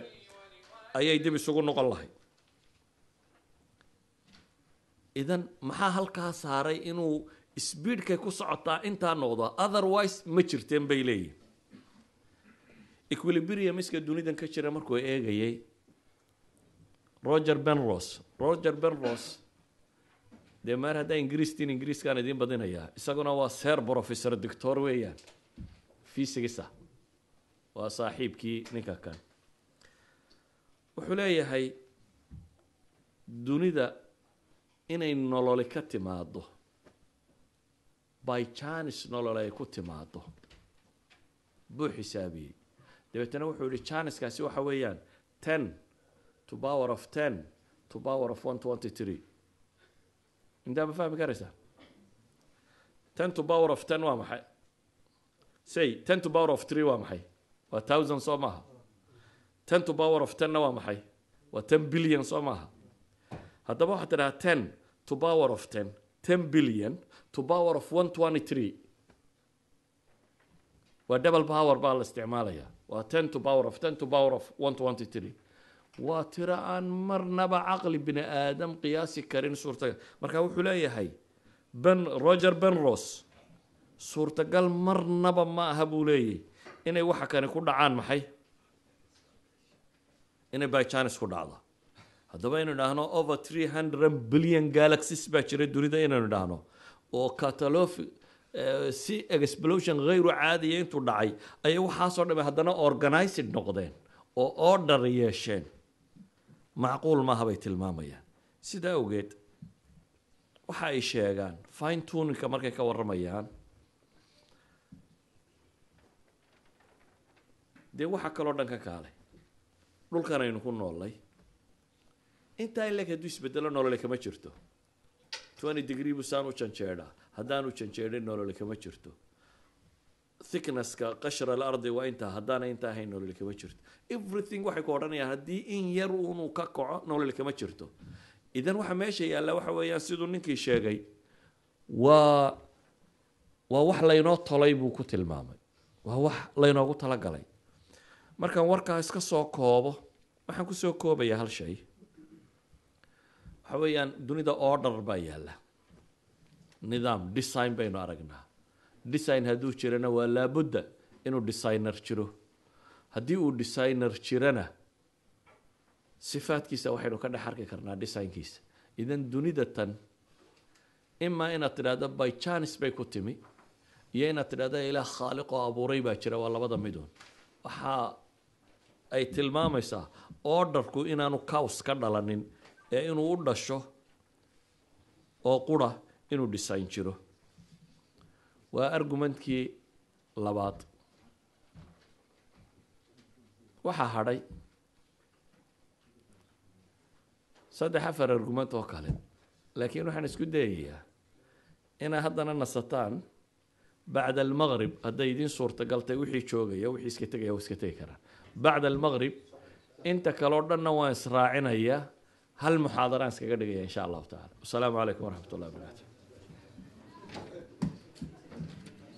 ayay dib isugu noqon lahayd idan maxaa halkaa saaray inuu sbiidhkay ku socotaa intaa noqdo otherwise ma jirteen bay leeyihin equilibriumska dunidan ka jira markuu eegayay roger benros roger benros dee maar haddaa ingiriistiin ingiriiskaan idiin badinayaa isaguna waa ser professor doctor weeyaan fisigisa waa saaxiibkii ninka kan wuxuu leeyahay dunida inay nololi ka timaado by janis nolol ay ku timaado buu xisaabiyey dabeetana wuxuu yihi janiskaasi waxa weeyaan ten to power of ten to power of one twenty three intaa fahmi karaysaa ten to power of ten waa maxay say ten to power of three waa maxay waa thousand soo maaha ten to power of tenna waa maxay waa ten billion soo maaha haddaba waxaa tidhaha ten to power of ten ten billion to power of one twenty three waa double power baa la isticmaalayaa waa ten to power of ten to power of one twenty three waa tiro aan marnaba caqli bini aadam qiyaasi karin suurtagal marka wuxuu leeyahay ben roger benros suurtagal marnaba ma aha buu leeyahy inay waxa kani ku dhacaan maxay inay bychanes ku dhacdo haddaba inu idhaahno over three hundred billion galaxies baa jira dunida inaynu idhaahno oo catalofi eh, si explosion hayru caadiya intuu dhacay ayay waxaasoo dhamay haddana organized noqdeen oo order yeesheen macquul maaha bay tilmaamayaan sidaa awgeed waxa ay sheegaan fine tuninka markay ka warramayaan dee waxa kaloo dhan ka kaalay dhulkan aynu ku noolay intaa in leg hadduu isbedelo nolole kama jirto twenty degree buu saan u janjeedhaa haddaanu janjeedhin nolole kama jirto thicknesska qashra alardi waa intaa haddaana intaa ahayn nolole kama jirto everything waxay ku odhanayaan haddii in yar unuu ka kaco nolole kama jirto idan waxa meesha yaalla waxa weeyaan siduu ninkii sheegay waa waa wax laynoo tolay buu ku tilmaamay waa wax laynoogu talagalay markaan warkaa iska soo koobo waxaan kusoo koobayaa hal shay waxa weeyaan dunida order baa yaalla nidaam design baynu aragnaa design hadduu jirana waa laabudda inuu designer jiro haddii uu designer jirana sifaadkiisa waxaynu ka dhex arki karnaa designkiisa idan dunida tan imaa inaad tidhaahdo by janis bay ku timi iyo inaad tidhahdo ilaah khaaliqoo abuuray baa jira waa labada midun waxaa ay tilmaamaysaa orderku inaanu cows ka dhalanin ee inuu u dhasho oo qura inuu design jiro waa argumentkii labaad waxaa hadhay saddex afar argument oo kale laakiin waxaan isku dayayaa inay haddana nasataan bacda almaqrib hadday idiin suurtagaltay wixii joogaya wixii iska tegaya waa iska tegi karaan bacda almaqrib inta kale o dhanna waan israacinayaa hal muxaadara aan iskaga dhigaya insha allahu tacala wasalaamu calaykum waraxmat ullahi